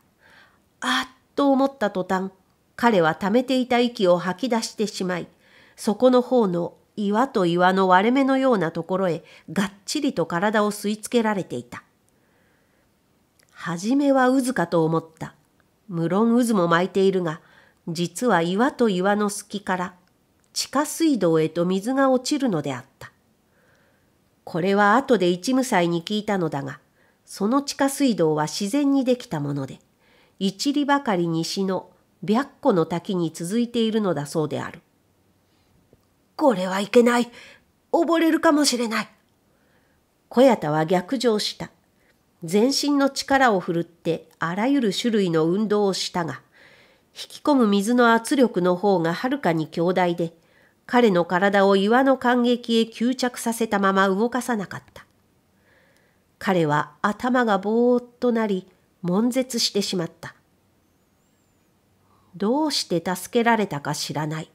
あっと思った途端、彼は溜めていた息を吐き出してしまい、底の方の岩と岩の割れ目のようなところへがっちりと体を吸い付けられていた。はじめは渦かと思った。無論渦も巻いているが、実は岩と岩の隙から地下水道へと水が落ちるのであった。これは後で一無才に聞いたのだが、その地下水道は自然にできたもので、一里ばかり西の白湖の滝に続いているのだそうである。これはいけない。溺れるかもしれない。小屋田は逆上した。全身の力を振るってあらゆる種類の運動をしたが、引き込む水の圧力の方がはるかに強大で、彼の体を岩の感激へ吸着させたまま動かさなかった。彼は頭がぼーっとなり、悶絶してしまった。どうして助けられたか知らない。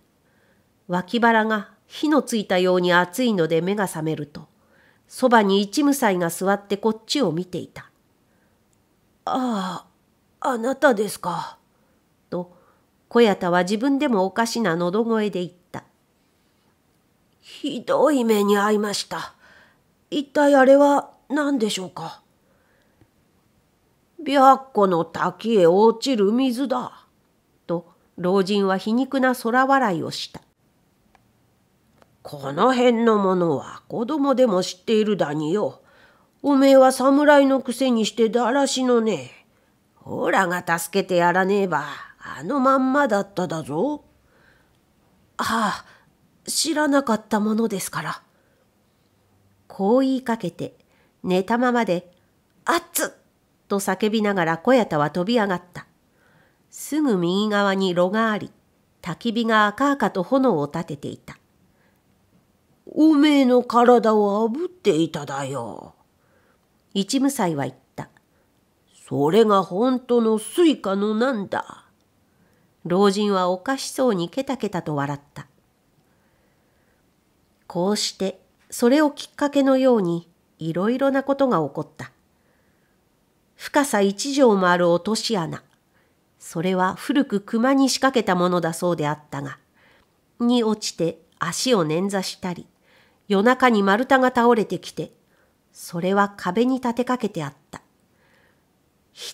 脇腹が火のついたように熱いので目が覚めると、そばに一無才が座ってこっちを見ていた。ああ、あなたですか。と、小屋田は自分でもおかしな喉声で言った。ひどい目に遭いました。一体あれは何でしょうか。白湖の滝へ落ちる水だ。と、老人は皮肉な空笑いをした。この辺のものは子供でも知っているだによ。おめえは侍のくせにしてだらしのねえ。オラが助けてやらねえば、あのまんまだっただぞ。ああ、知らなかったものですから。こう言いかけて、寝たままで、あっつと叫びながら小屋田は飛び上がった。すぐ右側に炉があり、焚き火が赤々と炎を立てていた。おめえの体をあぶっていただよ。一無才は言った。それが本当のスイカのなんだ。老人はおかしそうにケタケタと笑った。こうして、それをきっかけのように、いろいろなことが起こった。深さ一畳もある落とし穴。それは古く熊に仕掛けたものだそうであったが、に落ちて足を捻挫したり、夜中に丸太が倒れてきて、それは壁に立てかけてあった。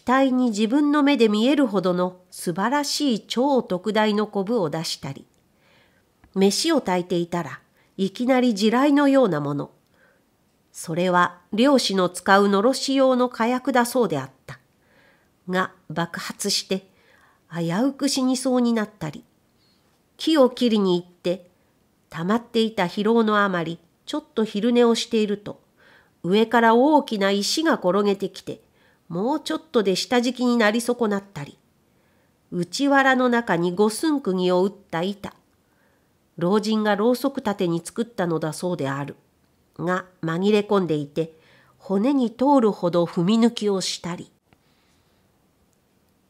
額に自分の目で見えるほどの素晴らしい超特大のコブを出したり、飯を炊いていたらいきなり地雷のようなもの。それは漁師の使うのろし用の火薬だそうであった。が爆発して危うく死にそうになったり、木を切りに行って溜まっていた疲労のあまりちょっと昼寝をしていると、上から大きな石が転げてきて、もうちょっとで下敷きになり損なったり、内らの中に五寸釘を打った板、老人がろうそく立てに作ったのだそうである、が紛れ込んでいて、骨に通るほど踏み抜きをしたり、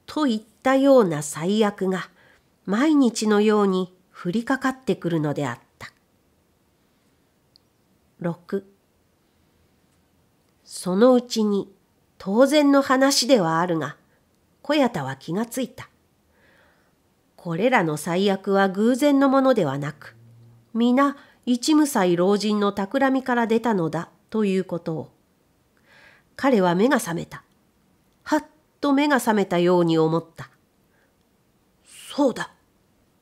といったような災悪が毎日のように降りかかってくるのであった。6そのうちに当然の話ではあるが小屋田は気がついたこれらの最悪は偶然のものではなく皆一無才老人の企みから出たのだということを彼は目が覚めたはっと目が覚めたように思ったそうだ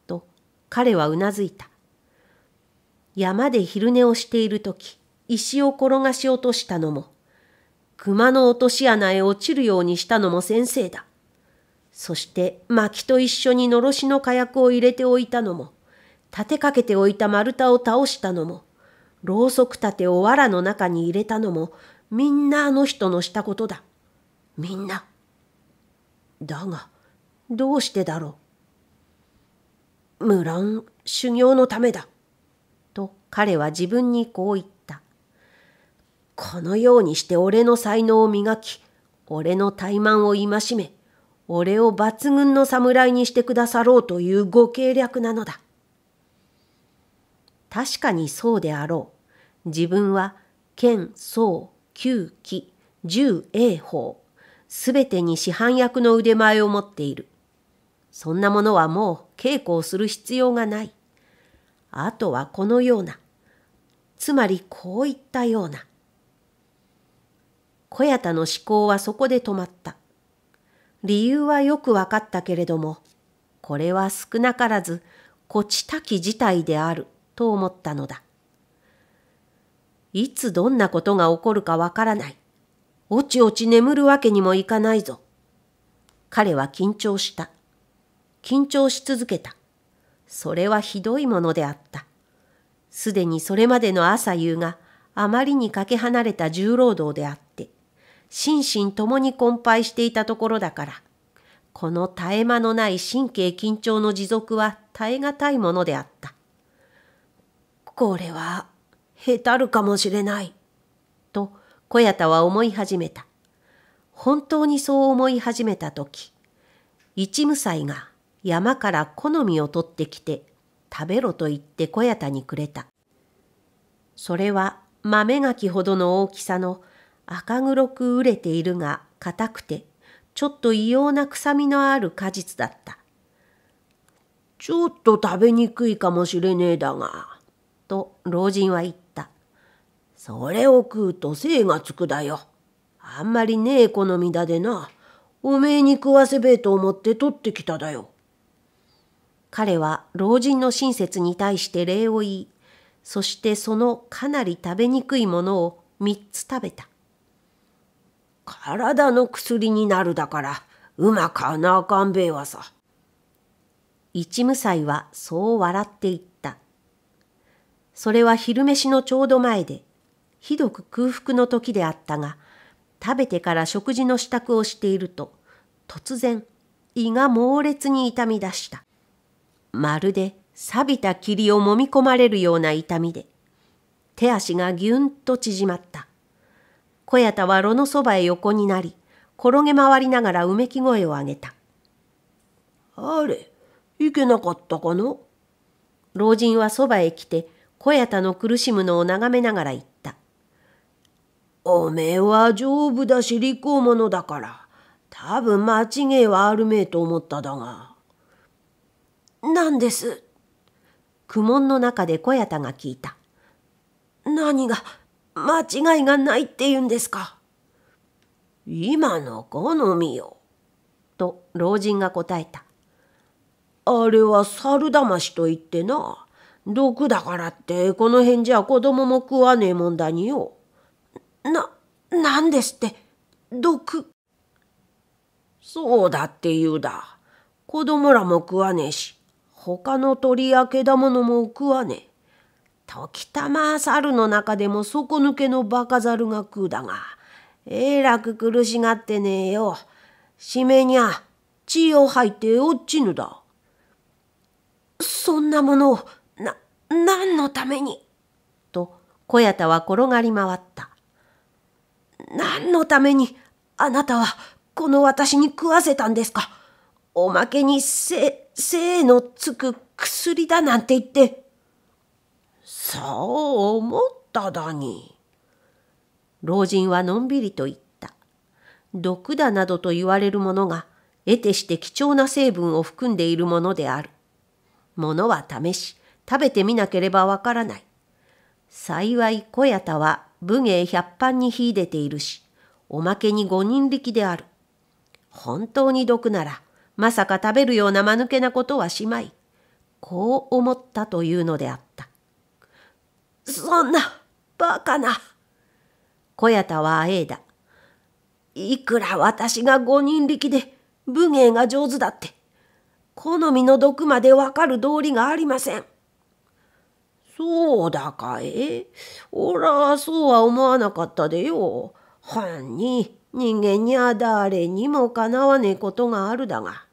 と彼はうなずいた山で昼寝をしているとき、石を転がし落としたのも、熊の落とし穴へ落ちるようにしたのも先生だ。そして薪と一緒にのろしの火薬を入れておいたのも、立てかけておいた丸太を倒したのも、ろうそく立てを藁の中に入れたのも、みんなあの人のしたことだ。みんな。だが、どうしてだろう。無論、修行のためだ。彼は自分にこう言った。このようにして俺の才能を磨き、俺の怠慢を戒め、俺を抜群の侍にしてくださろうというご計略なのだ。確かにそうであろう。自分は、剣、宋、九、騎、十、英法、すべてに市販役の腕前を持っている。そんなものはもう稽古をする必要がない。あとはこのような、つまりこういったような。小屋田の思考はそこで止まった。理由はよく分かったけれども、これは少なからず、こちたき事態であると思ったのだ。いつどんなことが起こるかわからない。おちおち眠るわけにもいかないぞ。彼は緊張した。緊張し続けた。それはひどいものであった。すでにそれまでの朝夕があまりにかけ離れた重労働であって、心身ともに困憊していたところだから、この絶え間のない神経緊張の持続は耐え難いものであった。これは、へたるかもしれない。と、小屋田は思い始めた。本当にそう思い始めたとき、一無才が山から好みを取ってきて食べろと言って小屋田にくれた。それは豆柿ほどの大きさの赤黒く熟れているが硬くてちょっと異様な臭みのある果実だった。ちょっと食べにくいかもしれねえだが、と老人は言った。それを食うと精がつくだよ。あんまりねえ好みだでな。おめえに食わせべえと思って取ってきただよ。彼は老人の親切に対して礼を言い、そしてそのかなり食べにくいものを3つ食べた。体の薬になるだから、うまかなあかんべえわさ。一無才はそう笑っていった。それは昼飯のちょうど前で、ひどく空腹の時であったが、食べてから食事の支度をしていると、突然、胃が猛烈に痛み出した。まるで錆びた霧をもみ込まれるような痛みで、手足がぎゅんと縮まった。小屋田は炉のそばへ横になり、転げ回りながらうめき声を上げた。あれ、いけなかったかな老人はそばへ来て、小屋田の苦しむのを眺めながら言った。おめえは丈夫だし利口者だから、多分間違いはあるめえと思っただが。何です。苦悶の中で小屋田が聞いた。何が、間違いがないって言うんですか。今の好みよ。と老人が答えた。あれは猿だましと言ってな。毒だからって、この辺じゃ子供も食わねえもんだによ。な、なんですって、毒。そうだって言うだ。子供らも食わねえし、他の鳥やだも食わねえ。時たま猿の中でも底抜けのバカ猿が食うだが、えらく苦しがってねえよ。しめにゃ、血を吐いて落ちぬだ。そんなものを、な、何のためにと、小屋田は転がり回った。何のために、あなたは、この私に食わせたんですかおまけにせ、精のつく薬だなんて言って、そう思っただに。老人はのんびりと言った。毒だなどと言われるものが、得てして貴重な成分を含んでいるものである。ものは試し、食べてみなければわからない。幸い小屋田は武芸百般に秀でているし、おまけに五人力である。本当に毒なら、まさか食べるような間抜けなことはしまい、こう思ったというのであった。そんな、バカな。小屋田はあえいだ。いくら私が五人力で武芸が上手だって、好みの毒までわかる道理がありません。そうだかえ。おら、そうは思わなかったでよ。はんに、人間には誰にもかなわねえことがあるだが。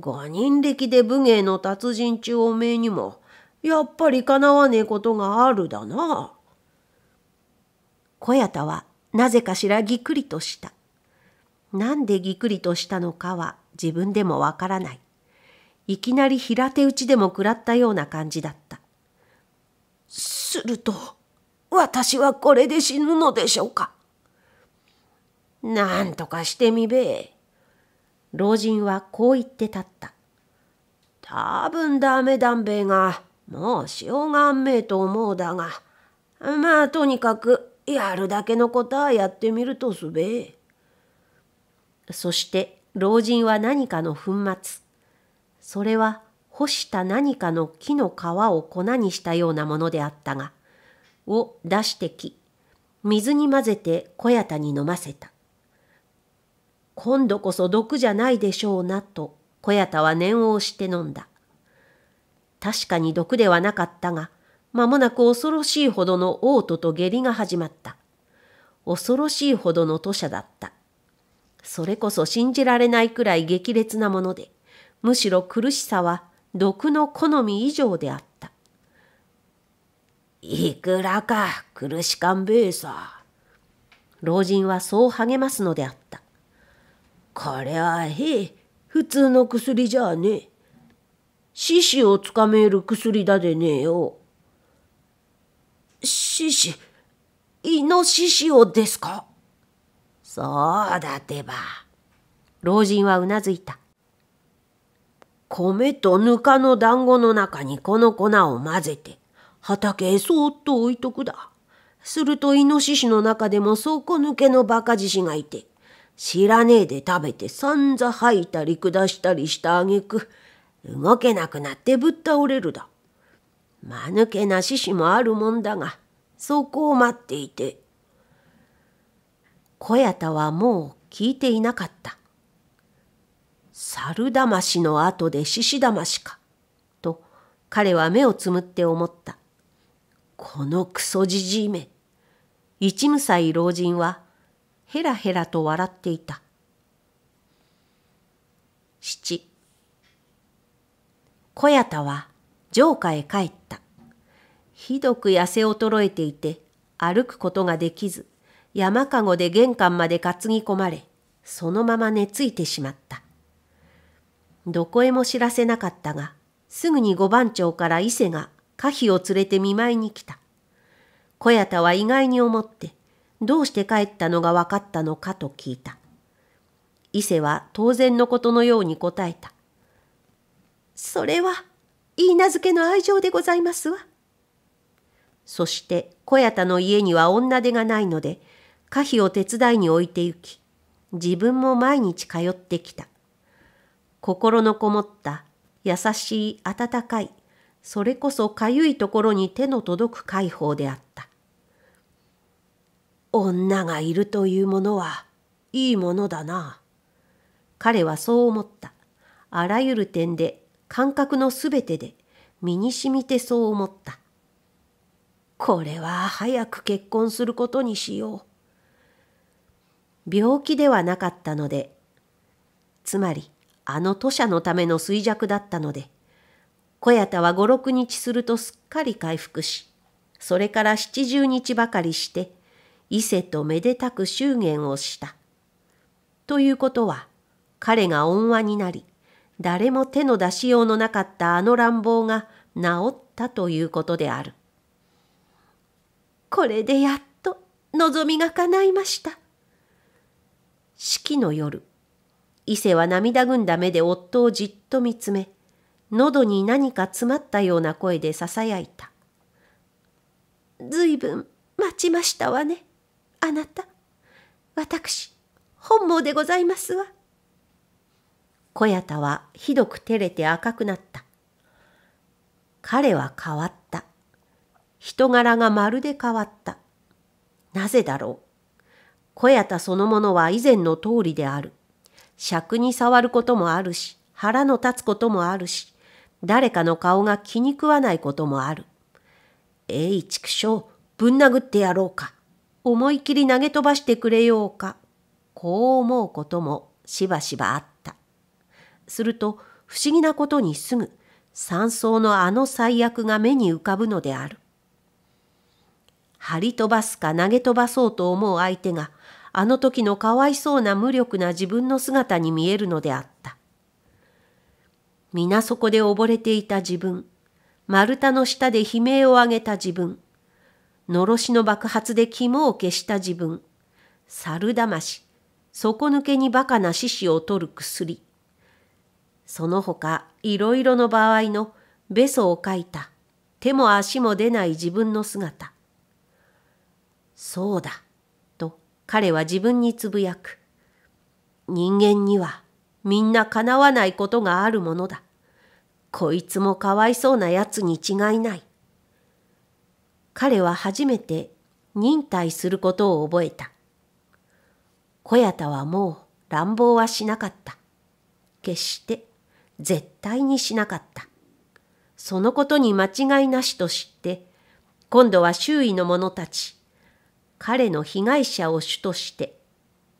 五人力で武芸の達人中おめえにも、やっぱりかなわねえことがあるだな。小屋田はなぜかしらぎっくりとした。なんでぎっくりとしたのかは自分でもわからない。いきなり平手打ちでも食らったような感じだった。すると、私はこれで死ぬのでしょうか。なんとかしてみべえ。老人はこう言って立った。多分ダメだんべが、もうしようがんめえと思うだが、まあとにかくやるだけのことはやってみるとすべそして老人は何かの粉末、それは干した何かの木の皮を粉にしたようなものであったが、を出してき、水に混ぜて小屋田に飲ませた。今度こそ毒じゃないでしょうなと小屋田は念を押して飲んだ。確かに毒ではなかったが、間もなく恐ろしいほどの嘔吐と下痢が始まった。恐ろしいほどの吐者だった。それこそ信じられないくらい激烈なもので、むしろ苦しさは毒の好み以上であった。いくらか苦しかんべえさ。老人はそう励ますのであった。これはへえ普通の薬じゃねえ獅子をつかめる薬だでねえよ獅子イノシシをですかそうだてば老人はうなずいた米とぬかの団子の中にこの粉を混ぜて畑へそっと置いとくだするとイノシシの中でも底抜けのバカ獅子がいて知らねえで食べて散々吐いたり下したりした挙句動けなくなってぶっ倒れるだ。間抜けな獅子もあるもんだがそこを待っていて。小屋田はもう聞いていなかった。猿魂の後で獅子魂か。と彼は目をつむって思った。このクソじじいめ。一無才老人はヘラヘラと笑っていた。七。小屋田は城下へ帰った。ひどく痩せ衰えていて、歩くことができず、山かごで玄関まで担ぎ込まれ、そのまま寝ついてしまった。どこへも知らせなかったが、すぐに五番町から伊勢が可否を連れて見舞いに来た。小屋田は意外に思って、どうして帰ったのが分かったのかと聞いた。伊勢は当然のことのように答えた。それは、いいけの愛情でございますわ。そして小屋田の家には女手がないので、可否を手伝いに置いて行き、自分も毎日通ってきた。心のこもった優しい温かい、それこそかゆいところに手の届く解放であっ女がいるというものはいいものだな。彼はそう思った。あらゆる点で、感覚のすべてで、身にしみてそう思った。これは早く結婚することにしよう。病気ではなかったので、つまり、あの土砂のための衰弱だったので、小屋田は五六日するとすっかり回復し、それから七十日ばかりして、伊勢とめでたく祝言をした。ということは、彼が恩和になり、誰も手の出しようのなかったあの乱暴が治ったということである。これでやっと望みが叶いました。式の夜、伊勢は涙ぐんだ目で夫をじっと見つめ、喉に何か詰まったような声でささやいた。ずいぶん待ちましたわね。あなた、私、本望でございますわ。小屋田はひどく照れて赤くなった。彼は変わった。人柄がまるで変わった。なぜだろう。小屋田そのものは以前の通りである。尺に触ることもあるし、腹の立つこともあるし、誰かの顔が気に食わないこともある。えい、畜生、ぶん殴ってやろうか。思い切り投げ飛ばしてくれようか、こう思うこともしばしばあった。すると、不思議なことにすぐ、山荘のあの最悪が目に浮かぶのである。張り飛ばすか投げ飛ばそうと思う相手が、あの時のかわいそうな無力な自分の姿に見えるのであった。皆そこで溺れていた自分、丸太の下で悲鳴を上げた自分、のろしの爆発で肝を消した自分。猿だまし、底抜けにバカな獅子を取る薬。その他、いろいろの場合の、べそをかいた、手も足も出ない自分の姿。そうだ、と彼は自分につぶやく。人間には、みんな叶わないことがあるものだ。こいつもかわいそうなやつに違いない。彼は初めて忍耐することを覚えた。小屋田はもう乱暴はしなかった。決して絶対にしなかった。そのことに間違いなしと知って、今度は周囲の者たち、彼の被害者を主として、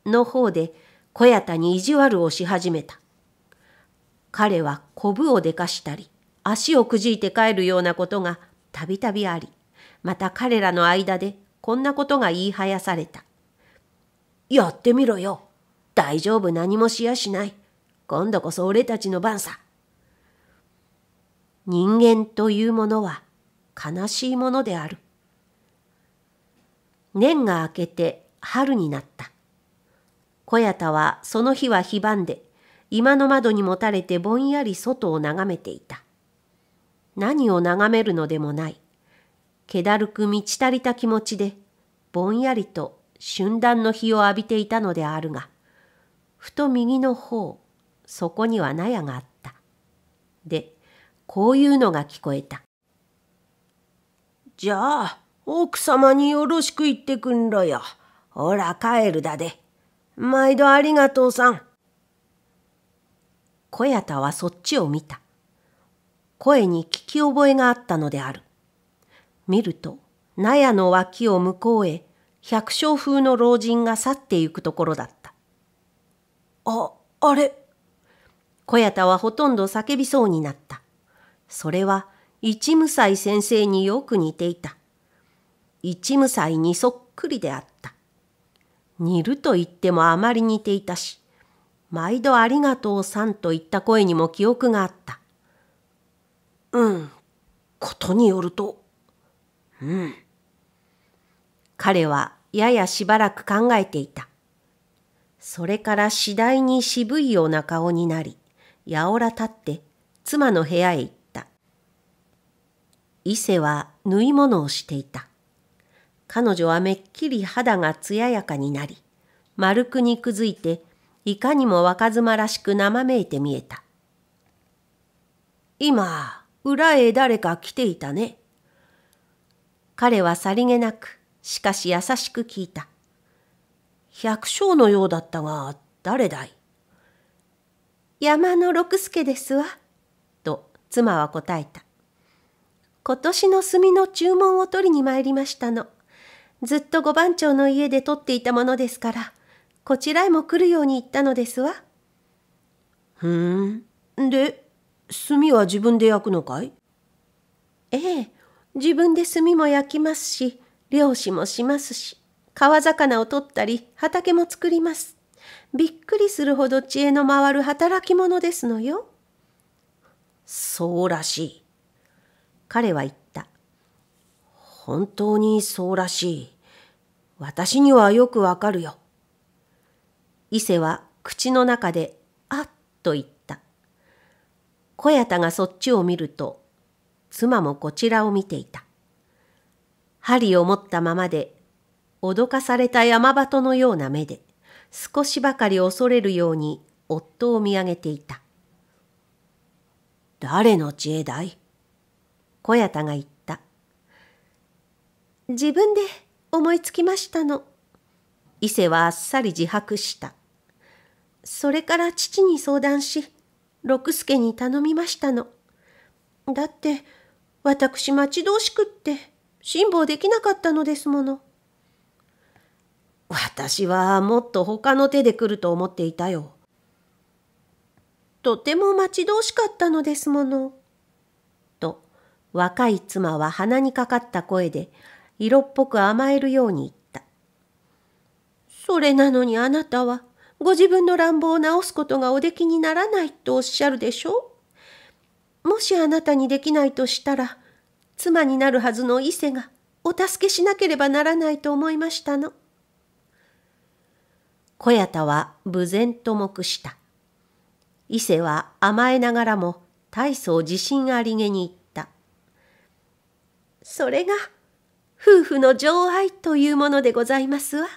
の方で小屋田に意地悪をし始めた。彼はコブをでかしたり、足をくじいて帰るようなことがたびたびあり、また彼らの間でこんなことが言いはやされた。やってみろよ。大丈夫何もしやしない。今度こそ俺たちの番さ。人間というものは悲しいものである。年が明けて春になった。小屋田はその日は非番で、今の窓にもたれてぼんやり外を眺めていた。何を眺めるのでもない。気だるく満ち足りた気持ちで、ぼんやりと春暖の日を浴びていたのであるが、ふと右の方、そこには納屋があった。で、こういうのが聞こえた。じゃあ、奥様によろしく言ってくんろよ。ほら、帰るだで。毎度ありがとうさん。小屋田はそっちを見た。声に聞き覚えがあったのである。見ると納屋の脇を向こうへ百姓風の老人が去ってゆくところだった。あ、あれ。小屋田はほとんど叫びそうになった。それは一無才先生によく似ていた。一無才にそっくりであった。似ると言ってもあまり似ていたし、毎度ありがとうさんと言った声にも記憶があった。うん、ことによるとうん。彼はややしばらく考えていた。それから次第に渋いような顔になり、やおら立って妻の部屋へ行った。伊勢は縫い物をしていた。彼女はめっきり肌が艶やかになり、丸く肉づいて、いかにも若妻らしく生めいて見えた。今、裏へ誰か来ていたね。彼はさりげなく、しかし優しく聞いた。百姓のようだったが、誰だい山の六助ですわ。と妻は答えた。今年の炭の注文を取りに参りましたの。ずっと五番町の家で取っていたものですから、こちらへも来るように言ったのですわ。ふーん。で、炭は自分で焼くのかいええ。自分で炭も焼きますし、漁師もしますし、川魚を取ったり畑も作ります。びっくりするほど知恵の回る働き者ですのよ。そうらしい。彼は言った。本当にそうらしい。私にはよくわかるよ。伊勢は口の中で、あっと言った。小谷田がそっちを見ると、妻もこちらを見ていた。針を持ったままで、脅かされた山鳩のような目で、少しばかり恐れるように夫を見上げていた。誰の知恵だい小谷田が言った。自分で思いつきましたの。伊勢はあっさり自白した。それから父に相談し、六助に頼みましたの。だって、私待ち遠しくって辛抱できなかったのですもの。私はもっと他の手で来ると思っていたよ。とても待ち遠しかったのですもの。と若い妻は鼻にかかった声で色っぽく甘えるように言った。それなのにあなたはご自分の乱暴を直すことがおできにならないとおっしゃるでしょうもしあなたにできないとしたら、妻になるはずの伊勢がお助けしなければならないと思いましたの。小谷田は無然と黙した。伊勢は甘えながらも大層自信ありげに言った。それが夫婦の情愛というものでございますわ。